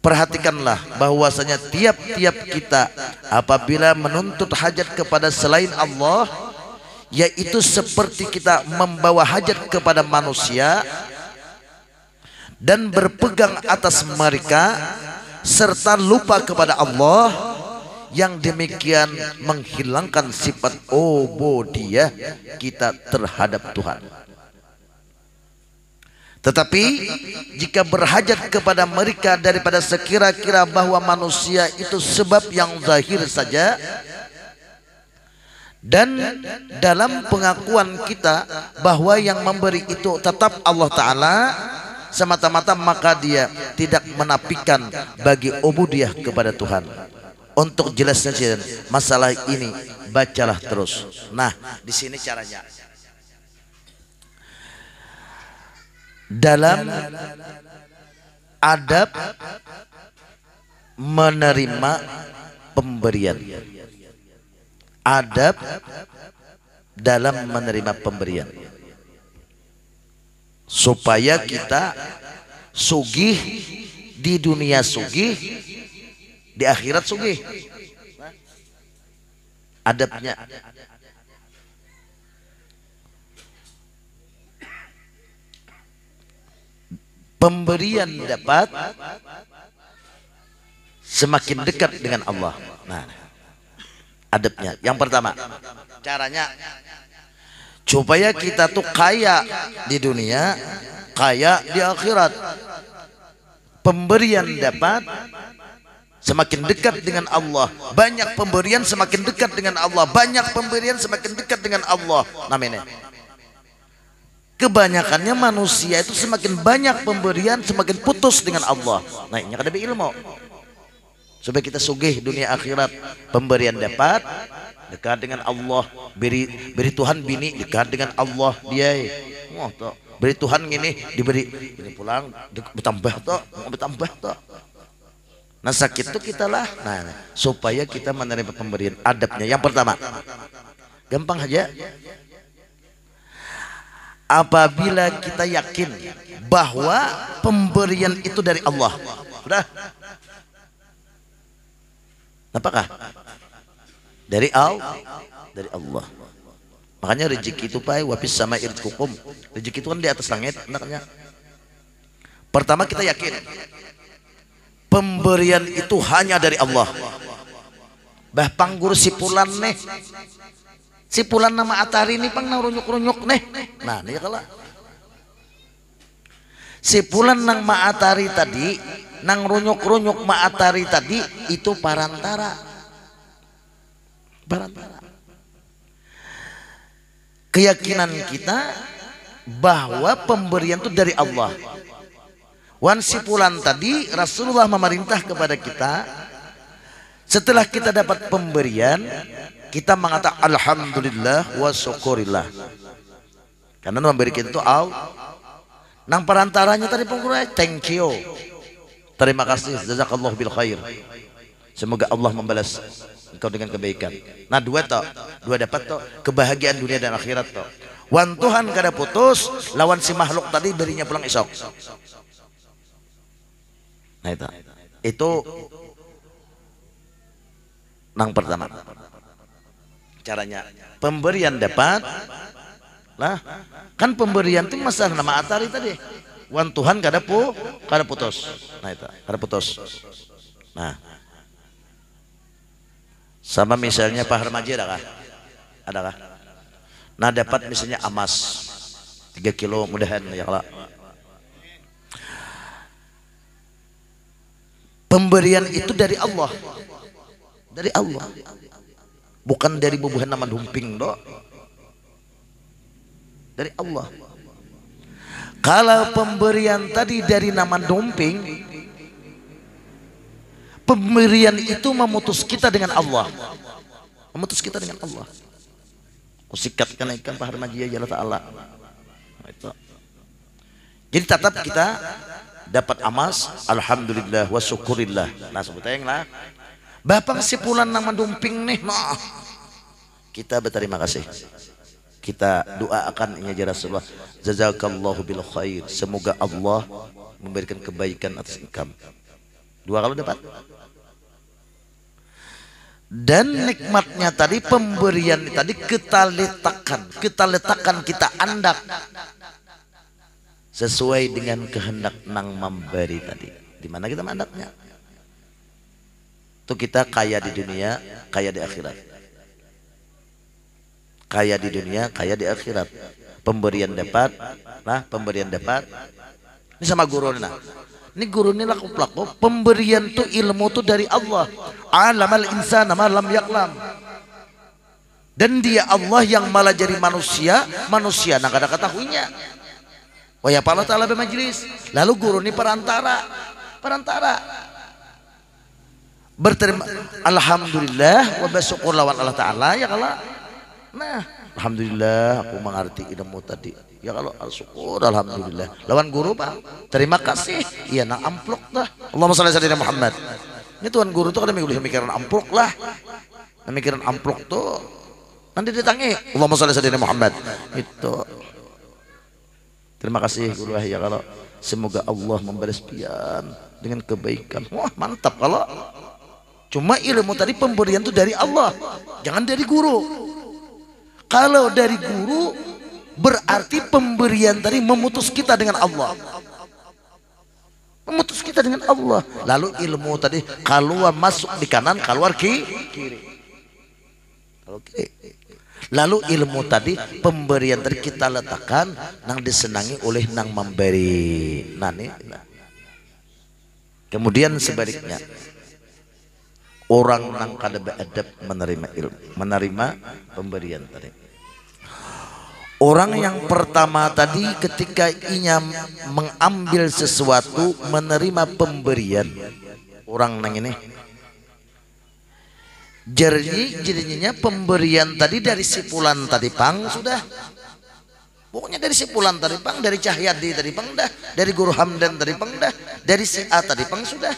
Perhatikanlah bahwasanya tiap-tiap kita apabila menuntut hajat kepada selain Allah yaitu seperti kita membawa hajat kepada manusia dan berpegang atas mereka serta lupa kepada Allah yang demikian menghilangkan sifat obodiah oh, kita terhadap Tuhan. Tetapi jika berhajat kepada mereka daripada sekira-kira bahwa manusia itu sebab yang zahir saja dan dalam pengakuan kita bahwa yang memberi itu tetap Allah Ta'ala semata-mata maka dia tidak menapikan bagi ubudiah kepada Tuhan untuk jelasnya masalah ini bacalah terus nah di sini caranya dalam adab menerima pemberian. Adab dalam menerima pemberian. Supaya kita sugih di dunia sugih, di akhirat sugih. Adabnya Pemberian dapat semakin dekat dengan Allah. Nah, adabnya. Yang pertama, caranya supaya kita tuh kaya di dunia, kaya di akhirat. Pemberian dapat semakin dekat dengan Allah. Banyak pemberian semakin dekat dengan Allah. Banyak pemberian semakin dekat dengan Allah. Namanya. Kebanyakannya manusia itu semakin banyak pemberian semakin putus dengan Allah. Naiknya kada ilmu. Supaya kita sugih dunia akhirat, pemberian dapat dekat dengan Allah, beri beri Tuhan bini dekat dengan Allah dia. Wah, toh. Beri Tuhan ini diberi ini pulang bertambah toh, bertambah toh. Nah sakit itu kita lah. Nah, nah, supaya kita menerima pemberian adabnya. Yang pertama, gampang aja apabila kita yakin bahwa pemberian itu dari Allah. Sudah? Apakah? Dari Allah, dari Allah. Makanya rezeki itu pai wafis sama irzukum. Rezeki itu kan di atas langit, anaknya. Pertama kita yakin pemberian itu hanya dari Allah. Bah panggur sipulan nih si pulan nama atari ini pang narunyuk runyuk neh nah ini kalah si pulan nang maatari tadi nang runyuk runyuk maatari tadi itu parantara parantara keyakinan kita bahwa pemberian itu dari Allah wan si pulan tadi Rasulullah memerintah kepada kita setelah kita dapat pemberian kita mengatakan alhamdulillah wa syukurillah. Karena memberikan itu au. Nang perantaranya tadi pengurai thank you. Terima kasih jazakallahu bil khair. Semoga Allah membalas engkau dengan kebaikan. Nah dua toh, dua dapat toh kebahagiaan dunia dan akhirat toh. Wan Tuhan kada putus lawan si makhluk tadi berinya pulang esok. Nah itu. Itu nang pertama caranya pemberian dapat lah kan pemberian itu masalah nama atari tadi wan Tuhan kada pu kada putus nah itu kada putus nah sama misalnya Pak Harmaji adakah adakah nah dapat misalnya emas 3 kilo mudahan ya Allah pemberian itu dari Allah dari Allah bukan dari bubuhan nama dumping do, dari Allah kalau pemberian tadi dari nama dumping pemberian itu memutus kita dengan Allah memutus kita dengan Allah kusikat kenaikan pahar majiyah jala ya ta'ala jadi tetap kita dapat amas alhamdulillah wa syukurillah nah sebutnya yang lah Bapak sipulan nama dumping nih. Nah. Kita berterima kasih. Kita doakan ini aja Rasulullah. Jazakallahu bil khair. Semoga Allah memberikan kebaikan atas kamu. Dua kalau dapat. Dan nikmatnya tadi pemberian tadi kita letakkan, kita letakkan, kita andak sesuai dengan kehendak nang memberi tadi. Di mana kita mandatnya? Tuh kita kaya di dunia, kaya di akhirat. Kaya di dunia, kaya di akhirat. Pemberian dapat, nah pemberian dapat. Ini sama guru lah Ini guru ini laku pelaku. Oh. Pemberian tu ilmu tu dari Allah. alam insan nama alam yaklam. Dan dia Allah yang malah jadi manusia, manusia nak ada ketahuinya. Waya pala ta'ala majlis. Lalu guru ini perantara. Perantara berterima alhamdulillah wa bersyukur lawan Allah taala ya kalau nah alhamdulillah aku mengerti ilmu tadi ya kalau syukur alhamdulillah lawan guru Pak terima kasih iya nah amplok dah Allahumma shalli ala Muhammad ini tuan guru tuh kadang mikir mikiran amplok lah nah, mikiran amplok tuh nanti ditangi Allahumma shalli ala Muhammad itu terima kasih guru ya kalau semoga Allah membalas pian dengan kebaikan wah mantap kalau Cuma ilmu tadi pemberian itu dari Allah, jangan dari guru. Kalau dari guru berarti pemberian tadi memutus kita dengan Allah. Memutus kita dengan Allah. Lalu ilmu tadi keluar masuk di kanan, keluar kiri. Oke. Lalu ilmu tadi pemberian tadi kita letakkan nang disenangi oleh nang memberi. Nah, nih. Kemudian sebaliknya orang yang kada beradab menerima ilmu, menerima pemberian tadi. Orang yang pertama tadi ketika inya mengambil sesuatu menerima pemberian orang nang ini Jadi jadinya pemberian tadi dari sipulan tadi pang sudah Pokoknya dari si Pulan tadi pang, dari Cahyadi tadi pang dah, dari Guru Hamdan tadi pang dah, dari si A tadi pang sudah.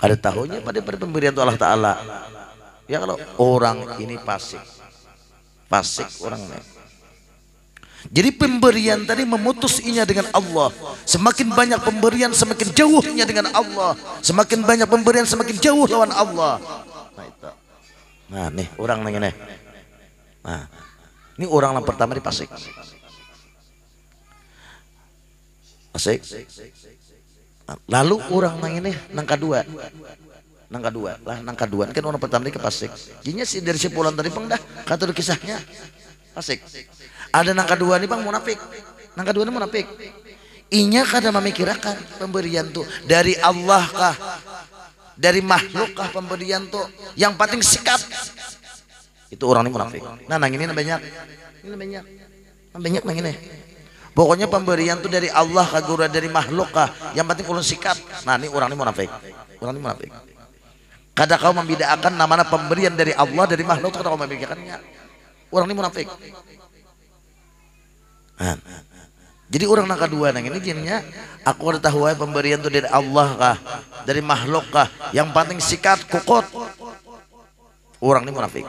Ada tahunya pada pada pemberian Allah Ta'ala. Ya kalau orang ini pasik. Pasik orang ini Jadi pemberian tadi memutus inya dengan Allah. Semakin banyak pemberian semakin jauhnya dengan Allah. Semakin banyak pemberian semakin jauh lawan Allah. Nah itu. Nah nih orang nanya nih. Nah ini orang yang pertama di Pasik. Pasik lalu orang nang ini nang kedua nang kedua lah nang kedua kan orang pertama ke pasik jinya sih dari sepulan tadi pang dah kata kisahnya pasik ada nang kedua nih pang munafik nang kadua nih munafik inya kada memikirkan pemberian tuh dari Allah kah dari makhluk kah pemberian tuh yang penting sikap itu orang ini munafik nah nang ini banyak ini banyak banyak nang ini Pokoknya pemberian tuh dari Allah kagura dari makhluk kah. Yang penting ulun sikat. Nah ini orang ini munafik. Orang ini munafik. Kada kau membedakan namanya pemberian dari Allah dari makhluk kada kau membedakannya. Orang ini munafik. nafik. Jadi orang nak kedua nang ini jinnya aku ada tahu ya pemberian tuh dari Allah kah, dari makhluk kah, yang penting sikat kukut. Orang ini munafik.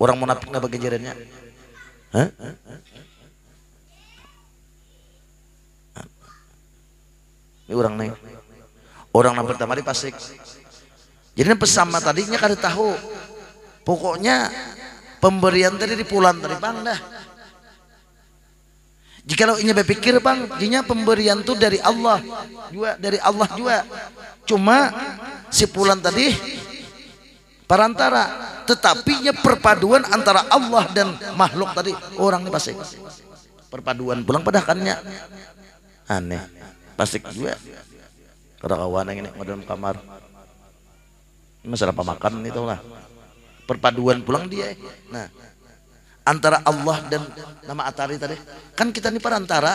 Orang munafik nggak bagi jarannya. Hah? ini orang nih orang yang pertama di pasik jadi pesama tadinya kada tahu pokoknya pemberian tadi di pulang dari bang dah Jika lo ini berpikir bang jadinya pemberian tuh dari Allah juga dari Allah juga cuma si pulan tadi perantara tetapinya perpaduan antara Allah dan makhluk tadi orang ini pasik. perpaduan pulang pada padakannya aneh Plastik juga. Kata kawan yang ini dalam kamar. Masalah pemakan itu lah. Perpaduan pulang dia. Nah, antara Allah dan nama Atari tadi. Kan kita ini perantara.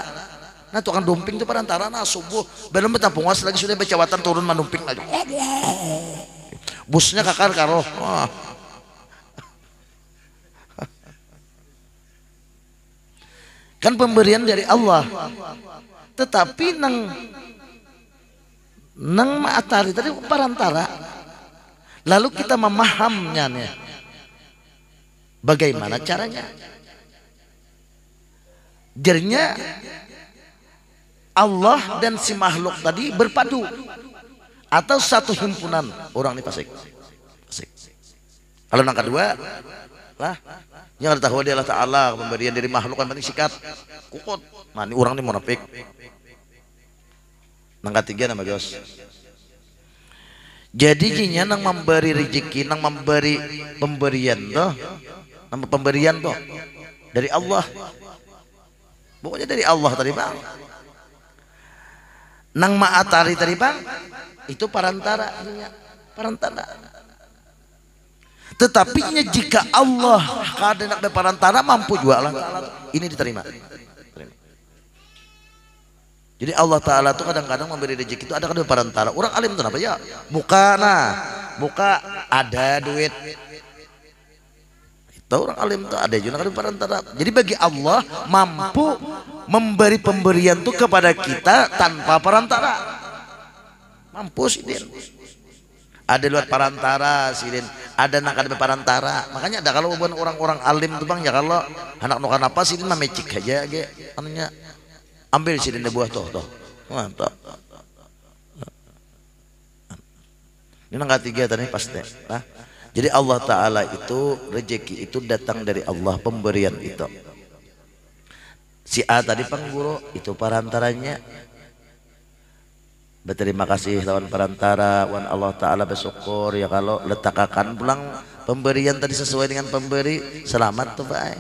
Nah tukang dumping itu perantara. Nah subuh. Belum betah penguas lagi sudah bercawatan turun mandumping lagi. Busnya kakar karo. Kan pemberian dari Allah tetapi neng neng matahari tadi perantara lalu kita memahamnya nih. bagaimana caranya Jernya Allah dan si makhluk tadi berpadu atau satu himpunan orang ini pasik kalau yang dua, lah yang ada tahu adalah Ta'ala pemberian dari makhluk yang penting sikat. Kukut. Nah ini orang ini monopik nangka tiga nama jos Jadi jinya nang memberi rezeki, nang memberi pemberian toh. nama pemberian toh. Dari Allah. Pokoknya dari Allah tadi bang. Nang ma'atari tadi bang. Itu parantara. Parantara. Tetapinya jika Allah nak deparan tanah mampu juga lah. Ini diterima. Jadi Allah Ta'ala itu kadang-kadang memberi rezeki itu ada kan perantara. Orang alim itu apa ya? nah, Muka ada duit. Itu orang alim itu ada juga kan deparan Jadi bagi Allah mampu memberi pemberian itu kepada kita tanpa perantara. Mampus ini ada luar parantara sirin ada nak ada parantara makanya ada kalau bukan orang-orang alim tuh bang ya kalau anak nukar apa sih mah mecik aja ge anunya ambil sirin buah toh toh mantap ini nggak tiga tadi pasti nah jadi Allah Ta'ala itu rezeki itu datang dari Allah pemberian itu si A tadi pengguru itu parantaranya Berterima kasih lawan perantara wan Allah taala bersyukur ya kalau letakkan pulang pemberian tadi sesuai dengan pemberi selamat tuh baik.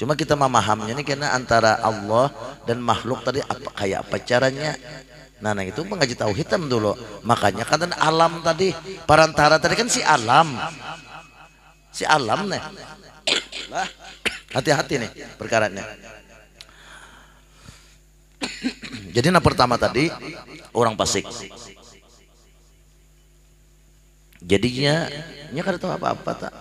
Cuma kita memahamnya ini karena antara Allah dan makhluk tadi apa kayak apa caranya Nah, nah itu mengaji hitam kan dulu. Makanya kan alam tadi, perantara tadi kan si alam. Si alam nih. Hati-hati nih perkaranya. Jadi nah pertama tadi orang Pasik. Jadinya nya kada tahu apa-apa tak.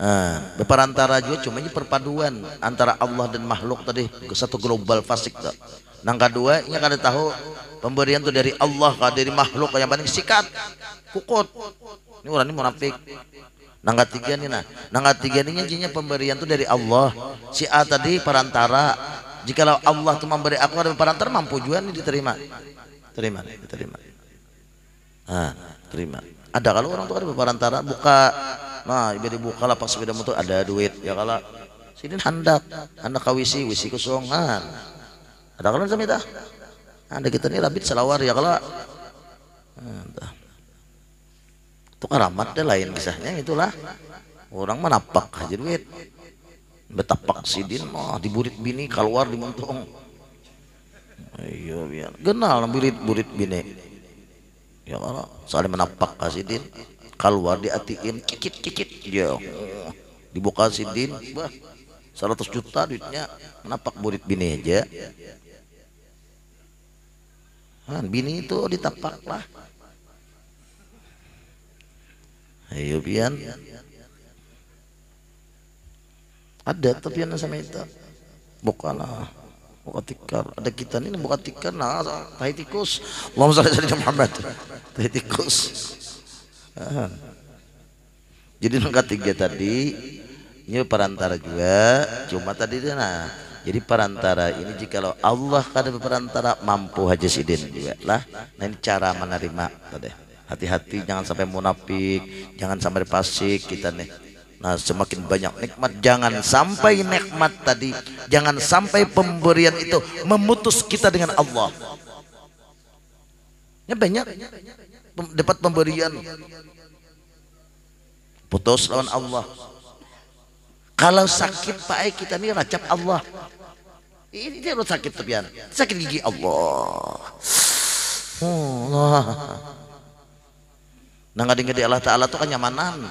Nah, perantara juga cuma ini perpaduan antara Allah dan makhluk tadi ke satu global fasik tak. Nang kedua nya kada tahu pemberian tuh dari Allah kah dari makhluk yang paling sikat kukut. Ini orang ini munafik. Nang ketiga ini nah, nang ketiga ini jadinya pemberian tuh dari Allah. Si A tadi perantara Jikalau Allah itu memberi aku ada perantara, termampu juga ini diterima. Terima, diterima. Ah, terima. Ada kalau orang tua ada perantara buka nah ibu buka lah pas sepeda motor ada duit ya kalau sini handak handak kawisi wisi kesongan ada kalau sama itu ada kita nih rabit selawar ya kalau itu ah, karamat deh lain kisahnya itulah orang menapak haji duit betapak sidin mah di burit bini keluar di mentong iya biar kenal burit burit bini ya Allah saling menapak kasidin keluar di atiin kikit kikit ya dibuka sidin bah 100 juta duitnya menapak burit bini aja kan bini itu ditapak lah ayo biar ada tapi anak sama itu bukanlah buka tikar ada kita ini buka tikar nah tahi tikus Allahumma salli salli Muhammad tahi tikus jadi nungka tiga tadi ini perantara juga cuma tadi dia nah jadi perantara ini jika Allah kada perantara mampu haji sidin juga lah nah ini cara menerima tadi hati-hati jangan sampai munafik jangan sampai pasik kita nih Nah, semakin banyak nikmat jangan sampai nikmat tadi, jangan sampai pemberian itu memutus kita dengan Allah. Ya banyak dapat pemberian putus lawan Allah. Kalau sakit Pak kita ini racap Allah. Ini dia lo sakit tepian, sakit gigi Allah. Hmm, Allah. Nah, ngadeng Allah Ta'ala itu kenyamanan. Kan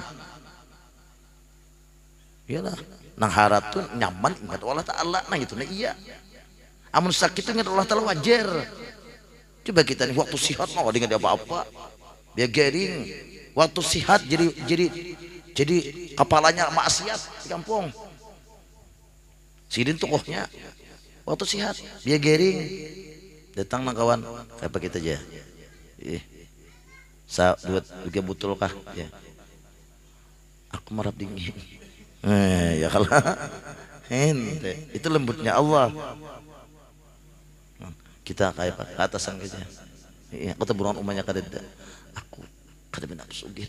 iyalah nang harap tuh nyaman ingat Allah Ta'ala nah itu nah iya amun sakit ingat Allah Ta'ala wajar coba kita nih waktu sihat mau dengan apa-apa dia garing waktu sihat jadi jadi jadi kepalanya maksiat di ya kampung sidin tokohnya waktu sihat dia garing datang nang kawan apa kita aja eh sa buat tiga butul kah ya aku merap dingin Eh, ya kalau ente itu lembutnya Allah. Kita kayak ke atas gitu ya Iya, kata buruan umanya kadeda. Aku kada bina sugih.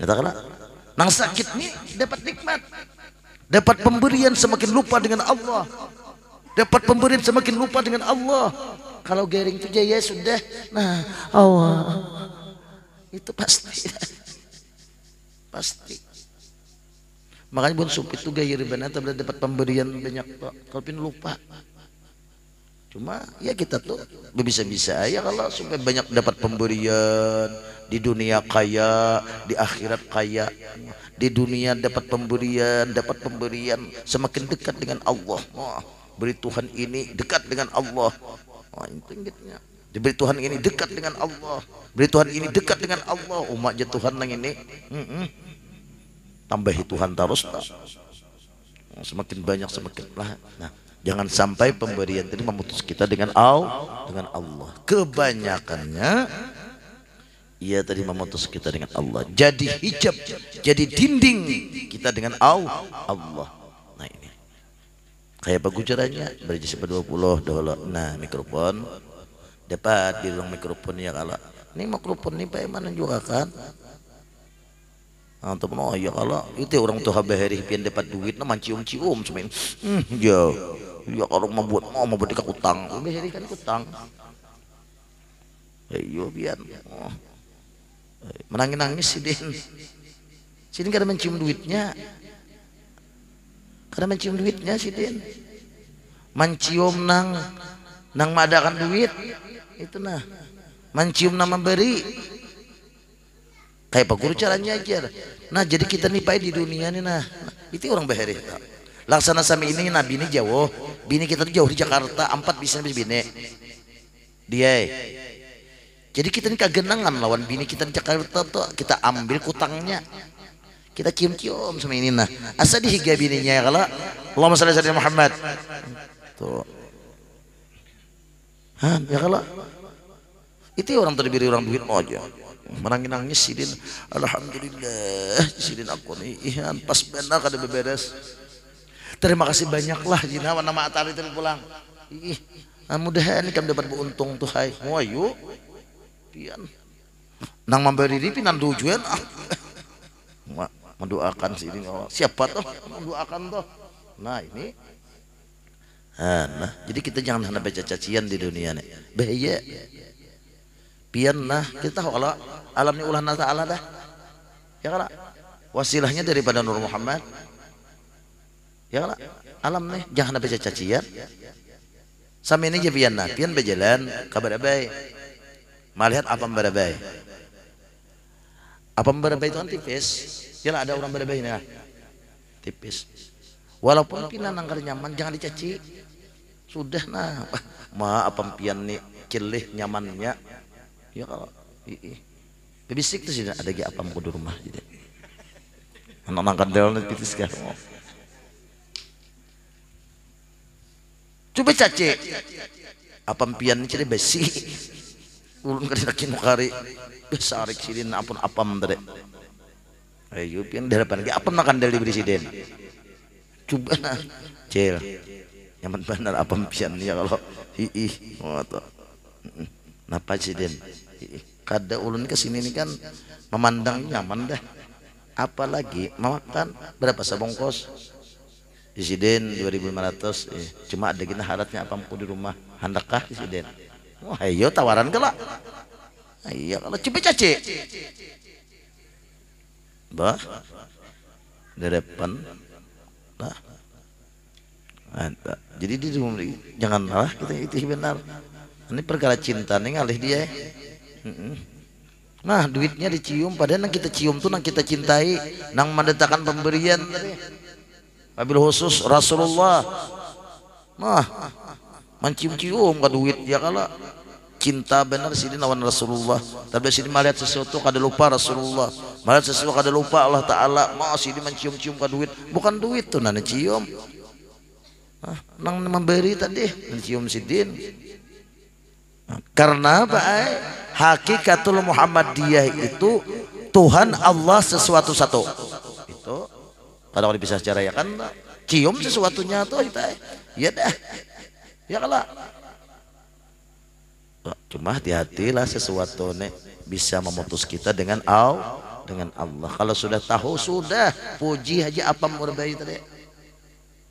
Katakanlah ya nang sakit nih dapat nikmat. Dapat pemberian semakin lupa dengan Allah. Dapat pemberian semakin lupa dengan Allah. Kalau garing itu jaya sudah. Nah, Allah. Itu pasti. Pasti makanya pun sup itu gaya ribana tapi dapat pemberian banyak pak kalau pin lupa cuma ya kita tuh bisa-bisa ya kalau supaya banyak dapat pemberian di dunia kaya di akhirat kaya di dunia dapat pemberian dapat pemberian semakin dekat dengan Allah oh, beri Tuhan ini dekat dengan Allah oh, itu ingatnya Diberi Tuhan ini dekat dengan Allah. Beri Tuhan ini dekat dengan Allah. Umatnya Tuhan yang ini tambahi Tuhan terus Semakin banyak semakin lah. Nah, jangan sampai pemberian ini memutus kita dengan Allah, dengan Allah. Kebanyakannya ia tadi memutus kita dengan Allah. Jadi hijab, jadi dinding kita dengan Allah. Allah. Nah ini. Kayak bagus caranya? Berjasa 20 dolar. Nah mikrofon. Dapat di ruang mikrofon ya kalau. Ini mikrofon ini bagaimana juga kan? pun ah, oh ya kalau itu orang tuh habehari pian dapat duit na cium cium cuman hmm, ya ya kalau mau buat mau mau buat utang udah jadi kan utang eh, ayo ya, pian oh. Eh, menangis nangis sih din sini karena mencium duitnya karena mencium duitnya sih din mencium nang nang madakan duit itu nah mencium nama beri Kayak Pak Guru cara ngajar. Nah jadi kita nih pakai di dunia nih nah. itu orang bahari. Laksana sami ini nabi ini jauh. Bini kita tuh jauh di Jakarta. Empat bisa bisa bini. Dia. Jadi kita ini kagenangan lawan bini kita di Jakarta tuh. Kita ambil kutangnya. Kita cium-cium sama ini nah. Asa dihiga bininya ya kalau. Allahumma salli salli Muhammad. Tuh. Hah, ya kalau. Itu orang terdiri orang duit aja menangis nangis sidin alhamdulillah sidin aku nih ihan pas benar kada beberes terima kasih banyak lah jina warna matahari terus pulang ih mudah anu ini kami dapat beruntung tuh hai wayu pian nang memberi ripi nang tujuan ah mendoakan sidin siapa tuh mendoakan tuh nah ini nah, jadi kita jangan hanya baca cacian di dunia nih bahaya Pian nah kita tahu kalau alam ini ulah nata Allah dah. Ya kala wasilahnya daripada Nur Muhammad. Ya kala alam nih jangan baca cacian. Sama ini je pian nah, pian berjalan kabar abai. Melihat apa berabai. Apa berabai itu kan tipis. Yalah ada orang berabai nih Tipis. Walaupun pina nangkar nyaman jangan dicaci. Sudah nah. Ma apa pian nih cilih nyamannya ya kalau iya bebisik tuh sih ada gak apa mau rumah gitu anak makan dalam itu coba caci, apa pian ciri besi ulun kan kari rakin kari besarik sirin apun apa tadi ayo pian daripada ke apa makan dari presiden coba nak cel yang benar apa pian ya kalau hi hi hmm, hmm. napa presiden kada ulun ke sini ini kan memandang nyaman dah apalagi makan berapa sabongkos isiden 2500 eh, cuma ada gini haratnya apa di rumah handakah isiden wah ayo iya, tawaran kelak ah, iya kalau cepet caci bah di depan bah Mantap. Ah, jadi di rumah jangan marah kita itu benar ini perkara cinta nih ngalih dia ya. Nah duitnya dicium padahal nang kita cium tuh nang kita cintai nang mendatangkan pemberian tadi. khusus Rasulullah nah mencium-cium ke duit ya kala cinta benar sini lawan Rasulullah tapi sini melihat sesuatu kada lupa Rasulullah melihat sesuatu kada lupa Allah Ta'ala mau sini mencium-cium ke duit bukan duit tuh nana cium nah, nang memberi tadi mencium sidin karena apa? Eh? Hakikatul Muhammadiyah itu Tuhan Allah sesuatu satu. Itu pada orang bisa secara ya kan cium sesuatunya tuh kita. Eh. Ya dah. Ya kalah. Oh, cuma hati-hatilah sesuatu nih bisa memutus kita dengan au dengan Allah. Kalau sudah tahu sudah puji aja apa murbai tadi.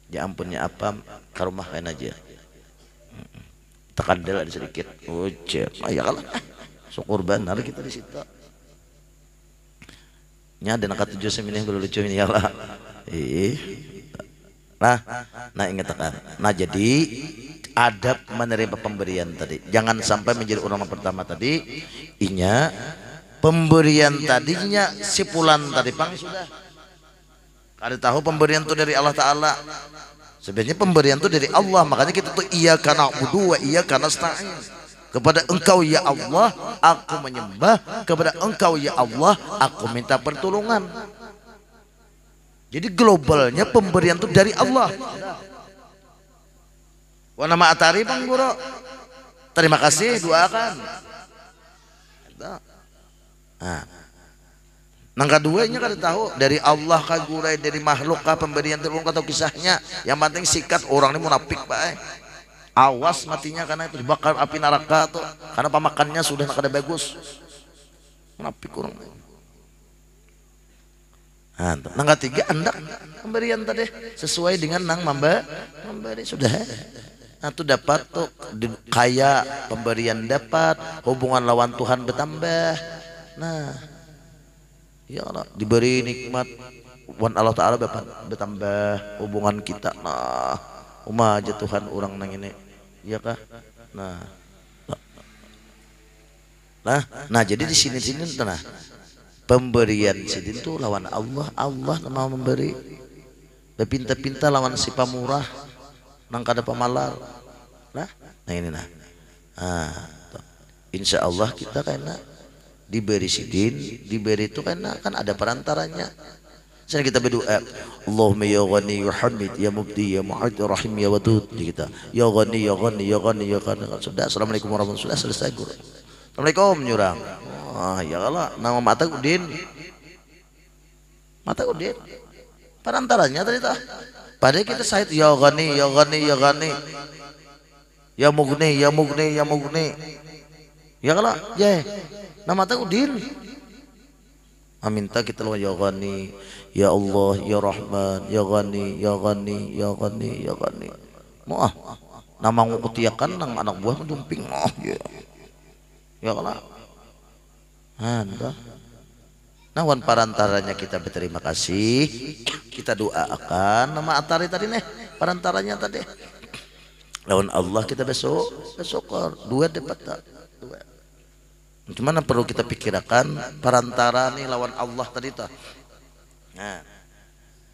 Ya ampunnya apa karumah aja takadil oh, ah, ya ada sedikit ucap ayah kalah syukur benar kita di situ nya ada nak tujuh seminih kalau lucu ini ya lah ih nah nah ingat tekan nah jadi adab menerima pemberian tadi jangan sampai menjadi ulama pertama tadi inya pemberian tadinya sipulan tadi pang sudah ada tahu pemberian itu dari Allah Ta'ala Sebenarnya pemberian itu dari Allah. Makanya kita tuh iya karena wudhu, iya karena stain. Kepada engkau ya Allah, aku menyembah. Kepada engkau ya Allah, aku minta pertolongan. Jadi globalnya pemberian itu dari Allah. Wa nama atari Bang Guru. Terima kasih, doakan. Nah. Nang keduanya kada tahu dari Allah kah gurai dari makhluk kah pemberian tulung atau kisahnya. Yang penting sikat orang ini munafik baik. Awas matinya karena itu dibakar api neraka tuh karena pemakannya sudah nak ada bagus. Munafik orang. Nang nah, ketiga anda pemberian tadi sesuai dengan nang mamba memberi sudah. Nah tuh dapat tuh kaya pemberian dapat hubungan lawan Tuhan bertambah. Nah Ya Allah, diberi nikmat wan Allah Taala bertambah hubungan kita. Nah, umah aja Tuhan orang nang ini. Ya kah? Nah. Nah, nah jadi di sini sini nah pemberian sini tuh lawan Allah Allah nama memberi pinta-pinta lawan si pamurah nang kada pamalar nah nah ini nah, ah, insya Allah kita kena diberi sidin, diberi itu kan kan ada perantaranya. Sekarang kita berdoa, eh, Allahumma ya ghani ya hamid ya mubdi ya mu'id ya rahim ya wadud di kita. Ya ghani ya ghani ya ghani ya ghani. Kan sudah assalamualaikum warahmatullahi wabarakatuh. Sudah selesai guru. Assalamualaikum nyurang. ah ya Allah, nama mata udin. Mata udin. Perantaranya tadi tuh. Padahal kita sahid ya ghani ya ghani ya ghani. Ya mugni ya mugni ya mugni. Iya ya Allah, ya. Nama tahu diri. Amin tak kita ya Ghani, ya Allah, ya Rahman, ya Ghani, ya Ghani, ya Ghani, ya Ghani. Nama nang anak buah dumping. Oh, ya. Ya Allah. Anda. wan parantaranya kita berterima kasih. Kita doakan nama atari tadi nih, parantaranya tadi. Lawan Allah kita besok, besok duet dapat tak? Cuman perlu kita pikirkan perantara nih lawan Allah tadi tah.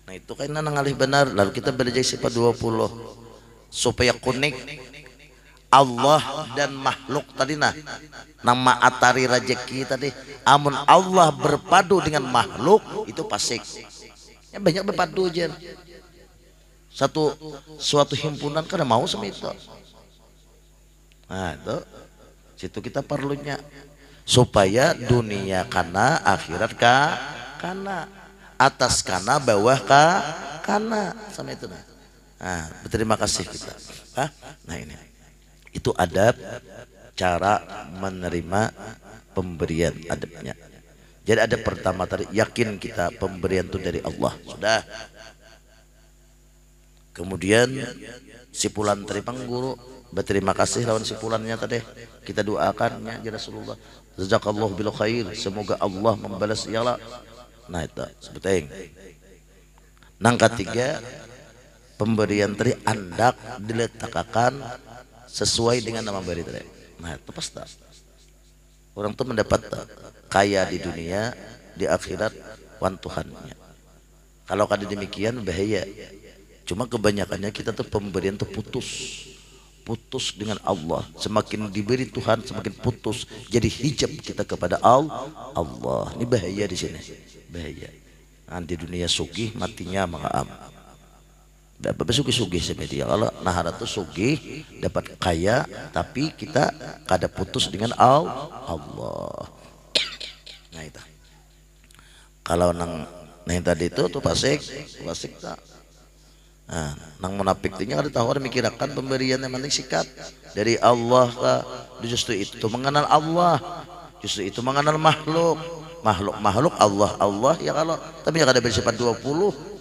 Nah, itu kan ngalih benar. Lalu kita belajar dua puluh supaya kunik Allah dan makhluk tadi nah nama atari rezeki tadi amun Allah berpadu dengan makhluk itu pasik ya banyak berpadu aja satu suatu himpunan karena mau sama itu nah itu situ kita perlunya supaya dunia kana akhirat ka kana atas kana bawah ka kana sama itu nah. nah berterima kasih kita Hah? nah ini itu adab cara menerima pemberian adabnya jadi ada pertama tadi yakin kita pemberian itu dari Allah sudah kemudian sipulan terima guru berterima kasih lawan sipulannya tadi kita doakan ya Rasulullah Jazakallah bil khair. Semoga Allah membalas ialah. Nah itu sebeteng. Nang ketiga pemberian teri andak diletakkan sesuai dengan nama beri teri. Nah itu pasti. Orang itu mendapat kaya di dunia, di akhirat wan Tuhannya. Kalau kada demikian bahaya. Cuma kebanyakannya kita tuh pemberian tuh putus putus dengan Allah. Semakin diberi Tuhan semakin putus. Jadi hijab kita kepada Allah. Allah Ini bahaya di sini. Bahaya. Nanti dunia sugi matinya mengam. Dapat sugih sugi seperti kalau nahara itu sugih dapat kaya tapi kita kada putus dengan Allah. Nah itu. Kalau nang nah tadi itu tuh pasik, pasik tak Nah, nang munafik tanya ada ada mikirakan pemberian yang penting sikat dari Allah lah. Justru itu mengenal Allah, justru itu mengenal makhluk. Makhluk makhluk Allah Allah ya kalau tapi yang ada bersifat 20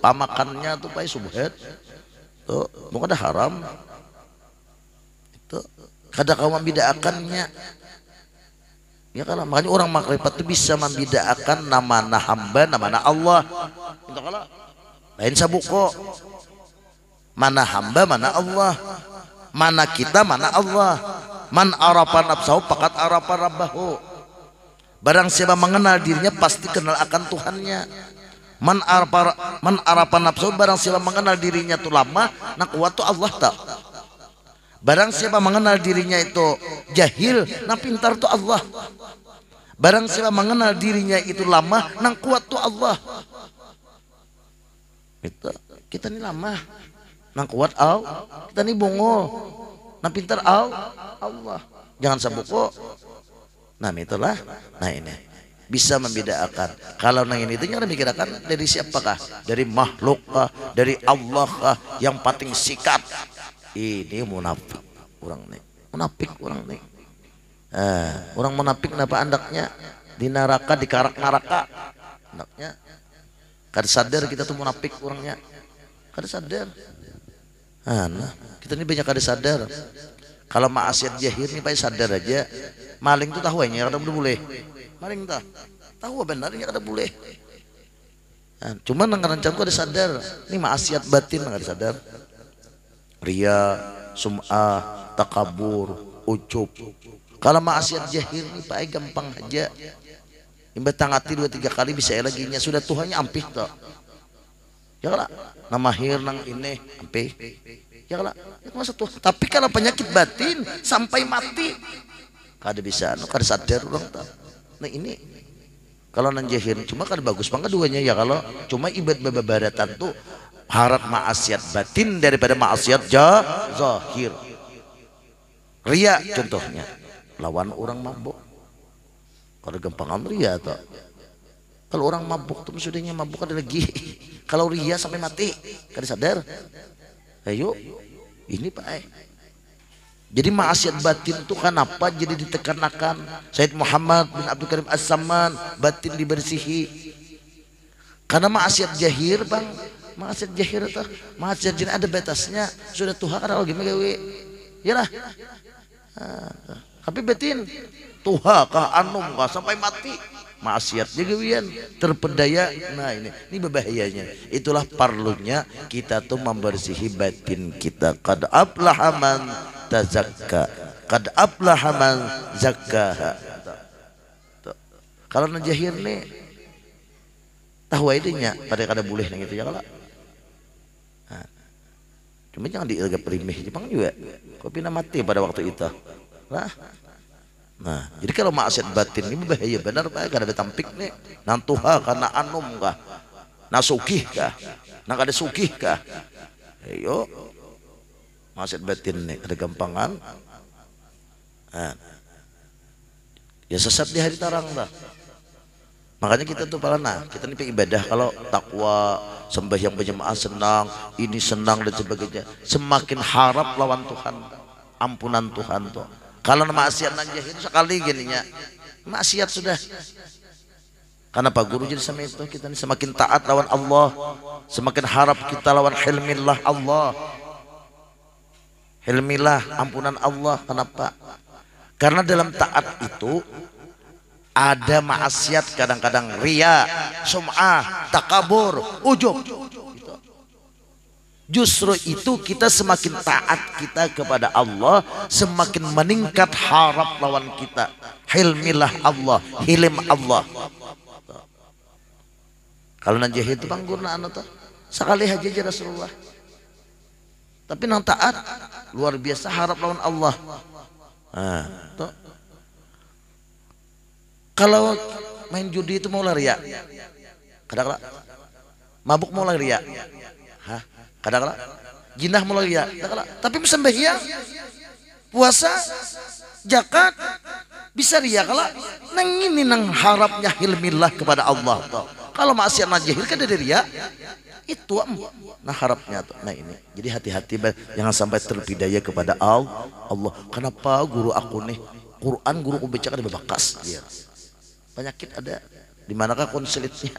pamakannya tuh pai subhat tuh mungkin ada haram itu kada kau membidaakannya ya kalau makanya orang makrifat itu bisa membedakan nama nama hamba nama nama Allah itu kalau lain sabuk kok. Mana hamba, mana Allah. Mana kita, mana Allah. Man arafa nafsahu pakat arafa rabbahu. Barang siapa mengenal dirinya pasti kenal akan Tuhannya. Man arafa man arafa nafsahu barang siapa mengenal dirinya itu lama, nak kuat Allah tak. Barang siapa mengenal dirinya itu jahil, nah pintar tuh Allah. Barang siapa mengenal dirinya itu lama, nang kuat tuh Allah. Itu kita ini lama. Nang kuat al, kita ni bongol. Nang pintar al, Allah. Jangan sabuko. Nah itulah, nah ini bisa membedakan. Kalau nang ini jangan kan dari siapakah? Dari makhluk kah? Dari Allah kah? Yang paling sikat. Ini munafik orang nih. Munafik orang nih. Eh, orang munafik napa andaknya di neraka di karak neraka andaknya kada sadar kita tuh munafik orangnya kada sadar Nah, kita ini banyak ada sadar. Kalau maksiat jahir ini pakai sadar aja. Maling tuh tahu aja, ada boleh. Maling tahu. Tahu benar ini ada boleh. Nah, cuman dengan rancangku ada sadar. Ini maksiat batin ada sadar. Ria, sum'ah, takabur, ucup. Kalau maksiat jahir ini pakai gampang aja. Imbat tangati dua tiga kali bisa lagi nya. sudah Tuhannya ampih tak. Ya kala, namahir nang ini sampai. Ya kala, masa tuh. Tapi kalau penyakit batin sampai mati, kada bisa, nu kada sadar orang tak. Nah ini kalau nang jahir cuma kada bagus banget duanya ya kalau cuma ibad babaratan tuh harap maasiat batin daripada maasiat zahir. Ria contohnya lawan orang mabuk. Kalau gempangan ria tuh kalau orang mabuk tuh maksudnya mabuk ada lagi. Kalau ria sampai mati, kada sadar. Ayo, ini Pak. Eh. Jadi maksiat batin itu kenapa jadi ditekanakan? Said Muhammad bin Abdul Karim As-Saman batin dibersihi. Karena maksiat jahir, Bang. Maksiat jahir itu maksiat jin ada batasnya. Sudah Tuhan kada lagi Ya Yalah. Ah, Tapi batin Tuhan kah anum kah sampai mati maksiat jegewian terpedaya nah ini ini bahayanya itulah perlunya kita tuh membersihi batin kita qad aflahaman tazakka qad aman zakkaha kalau najahir nih tahu nya pada kada boleh nang itu ya kalau nah. cuma jangan diilga perimeh Jepang juga kopi mati pada waktu itu lah Nah, jadi kalau maksiat batin ini bahaya benar Pak, kada ditampik nih. Nantuha karena anum kah? Nasukih kah? Nang kada sukih kah? Ayo. Maksiat batin nih kada gampangan. Nah. Ya sesat di hari tarang lah. Makanya kita tuh nah, kita nih ibadah kalau takwa, sembahyang berjamaah senang, ini senang dan sebagainya. Semakin harap lawan Tuhan, ampunan Tuhan tuh kalau nama maksiat nanya itu sekali gininya maksiat sudah karena Pak Guru jadi sama itu kita ini semakin taat lawan Allah, semakin harap kita lawan hilmillah Allah. Hilmillah ampunan Allah. Kenapa? Karena dalam taat itu ada maksiat kadang-kadang ria, sum'ah, takabur, ujub. Justru itu kita semakin taat kita kepada Allah, semakin meningkat harap lawan kita. Hilmilah Allah, hilim Allah. Kalau nanti itu panggurna anata Sekali haji aja Rasulullah. Tapi nang taat luar biasa harap lawan Allah. Nah, Kalau main judi itu mau lari ya. Kadang-kadang mabuk mau lari ya kadang jinah jinah ya tapi bisa bahia puasa zakat bisa riak kalau ini nang harapnya hilmillah kepada Allah toh. kalau maksiat najihil kan dari dia itu nah harapnya tuh nah ini jadi hati-hati jangan sampai terpidaya kepada Allah Allah kenapa guru aku nih Quran guru aku bacakan di babakas dia penyakit ada di manakah konselitnya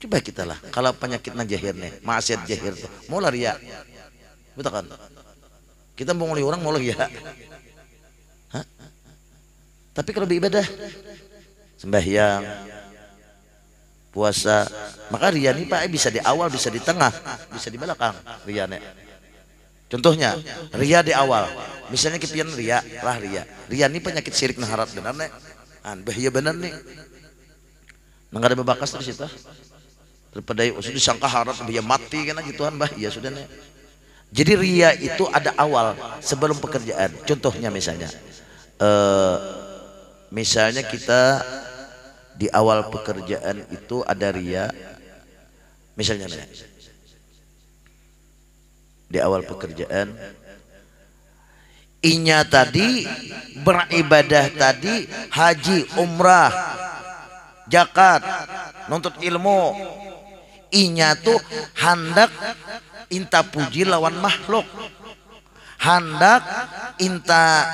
coba kita lah kalau penyakitnya nih maksiat jahir tuh mau lari ya, betul kan kita mau ngulih orang mau lagi ya, tapi kalau beribadah sembahyang puasa maka ria nih pak bisa di awal bisa di tengah bisa di belakang nih Contohnya, ria di awal. Misalnya kepian ria, lah ria. Ria ini penyakit sirik naharat benar nih, An bahaya benar nih. nggak ada bebakas terus itu daripada ya, sudah sangka harap dia mati karena ah, gituan bah ya sudah nih jadi ria itu ada awal sebelum pekerjaan contohnya misalnya uh, misalnya kita di awal pekerjaan itu ada ria misalnya nih di awal pekerjaan inya tadi beribadah tadi haji umrah jakat nuntut ilmu inya tuh handak inta puji lawan makhluk handak inta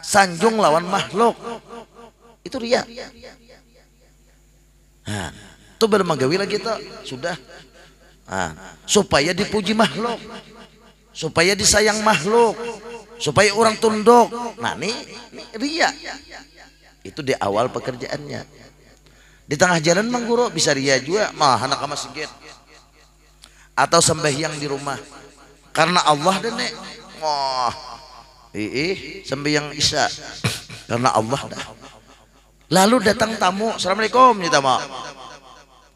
sanjung lawan makhluk itu ria nah, itu bermagawi lagi itu sudah nah, supaya dipuji makhluk supaya disayang makhluk supaya orang tunduk nah ini, ini ria itu di awal pekerjaannya di tengah jalan mangguro bisa ria juga mah anak sama sigit atau sembahyang di rumah karena Allah dan nek wah ih sembahyang isya karena Allah dah lalu datang tamu assalamualaikum nyata tamu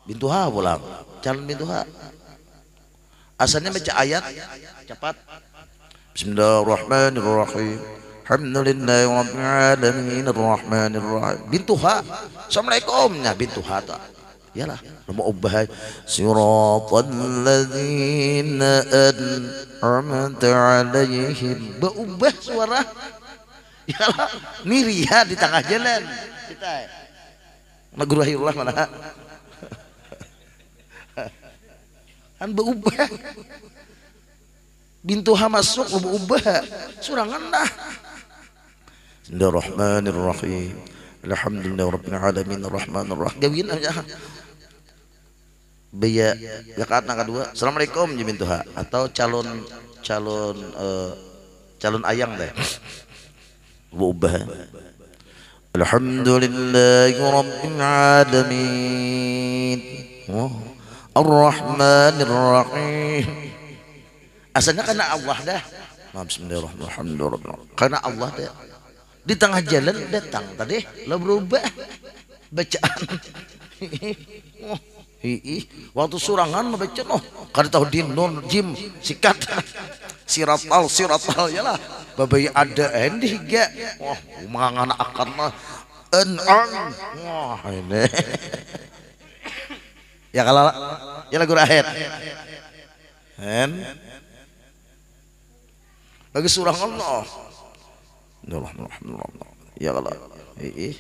bintu ha pulang calon bintu ha asalnya baca ayat cepat Bismillahirrahmanirrahim Alhamdulillah Rabbil Alamin Ar-Rahman Ar-Rahim Bintuha Assalamualaikum Nah bintuha tak Yalah Nama ubah Siratan ladhina An'amta alaihim Berubah suara Yalah Ini di tengah jalan Kita Nagurahirullah mana Kan berubah Bintuha masuk ubah, Surangan dah Bismillahirrahmanirrahim. Alhamdulillah rabbil alamin arrahmanir rahim. gawin aja Beya zakat yang kedua assalamualaikum jamin tuha atau calon calon uh, calon ayang deh ubah Alhamdulillah rabbil alamin oh arrahmanir rahim asalnya karena Allah dah nah, Bismillahirrahmanirrahim karena Allah dah di tengah jalan datang tadi lo berubah bacaan oh, hi, waktu surangan baca noh kada tahu din non jim sikat siratal siratal ya lah babai ada endi eh, ga wah mangan akan mah en on wah ini ya kalau ya lagu rahet en bagi surangan noh Ya Allah. Ih.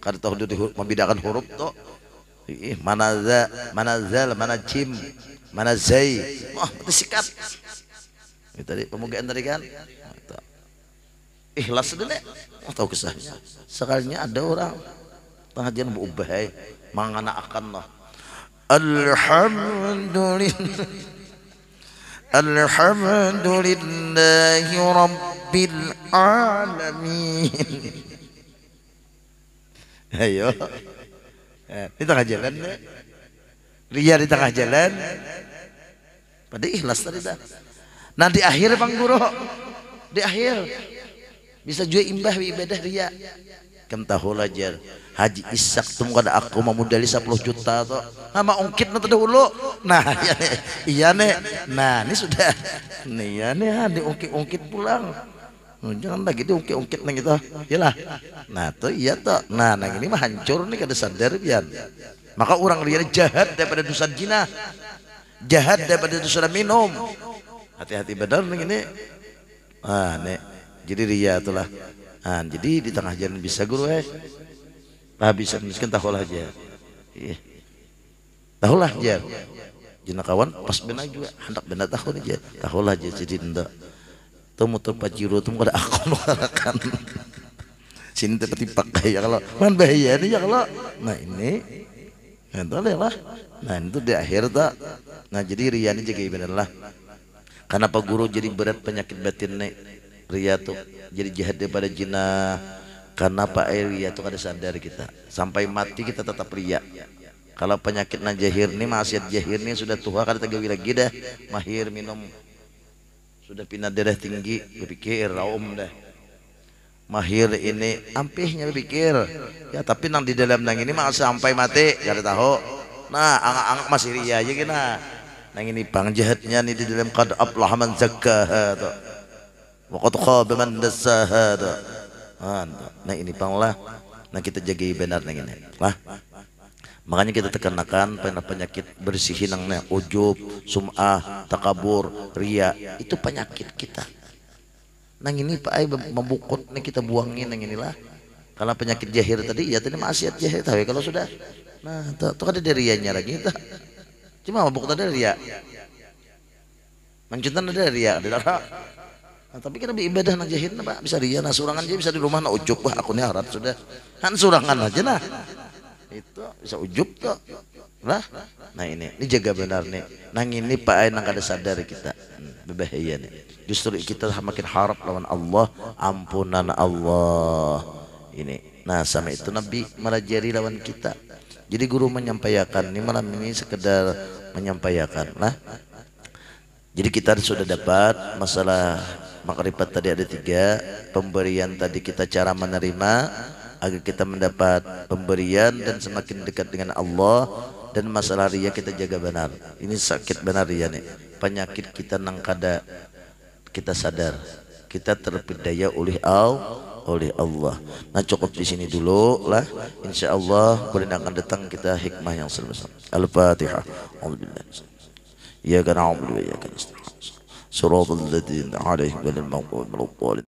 Kada tahu dia membedakan huruf tuh. Ih, mana za, mana zal, mana jim, mana zai. oh, sikat. Ini tadi pemugaan tadi kan. Ikhlas dulu. Oh, tahu kisah. Sekalinya ada orang pengajian berubah, mangana akan lah. Alhamdulillah. الحمد لله رب العالمين ayo eh, di tengah jalan ria di tengah jalan pada ikhlas tadi dah nah di akhir bang guru di akhir bisa juga imbah ibadah ria kentahul Haji Isak tuh ada aku memudali sepuluh juta tuh. Nama ongkit nanti dahulu. Nah, iya nih, iya nih. Nah, ini sudah. Nih, iya nih, ah, diungkit-ungkit pulang. Nah, jangan lagi itu ungkit-ungkit nang itu. Iyalah. Nah, tuh iya tuh. Nah, nang ini mah hancur nih kada sadar pian. Maka orang liar jahat daripada dosa jina. Jahat daripada dosa minum. Hati-hati benar nih ini. Ah, nih. Jadi ria itulah. Nah, jadi di tengah jalan bisa guru eh. Nah bisa miskin tahulah aja. Iya. tahulah lah jar. Jina kawan pas benar juga hendak ni tahul aja. Tahul aja jadi ndak. Temu jiru tumu ada akon warakan. Sini tepati pakai ya kalau mana bahaya ni ya kalau. Nah ini Nah, ya lah. Nah, itu di akhir tak. Nah, jadi Ria ini jadi benar lah. pak guru jadi berat penyakit batin nih? Ria tuh jadi jahat daripada jinah karena Pak ria itu ada sadar kita. Sampai mati kita tetap ria. Kalau penyakit najahir ini, Masyid jahir ini sudah tua kada tegawi lagi dah. Mahir minum sudah pindah darah tinggi berpikir raum dah. Mahir ini ampihnya berpikir. Ya tapi nang di dalam nang ini mah sampai mati kada tahu. Nah, angak-angak masih ria aja kena. Nang ini bang jahatnya nih di dalam qad Allah man zakkaha. khabiman qad Waktu khabiman Ah, nah ini lah, nah kita jaga benar nah ini lah makanya kita tekanakan penyakit bersihin nek ujub sum'ah takabur ria itu penyakit kita nang ini pakai membukut nih kita buangin nang inilah kalau penyakit jahir tadi ya tadi maksiat jahir tapi ya, kalau sudah nah itu ada derianya lagi kita cuma mabuk tadi ria Mencintai ada ria ada Nah, tapi kita kan ibadah nang jahit pak bisa dia ya, nah surangan aja bisa di rumah nah ujub wah akunnya harap sudah kan surangan aja nah itu bisa ujub tuh lah nah ini ini jaga benar nih nang ini pak ay nang kada sadar kita hmm, berbahaya nih justru kita makin harap lawan Allah ampunan Allah ini nah sama itu Nabi merajari lawan kita jadi guru menyampaikan ini malam ini sekedar menyampaikan lah jadi kita sudah dapat masalah Makrifat tadi ada tiga Pemberian tadi kita cara menerima Agar kita mendapat pemberian Dan semakin dekat dengan Allah Dan masalah ria kita jaga benar Ini sakit benar ria nih Penyakit kita nangkada Kita sadar Kita terpedaya oleh Allah oleh Allah. Nah cukup di sini dulu lah. Insya Allah kemudian akan datang kita hikmah yang sebesar. Al-Fatihah. Alhamdulillah. Ya kan, alhamdulillah. Ya kan. صراط الذين عليهم غير المغضوب ولا الضالين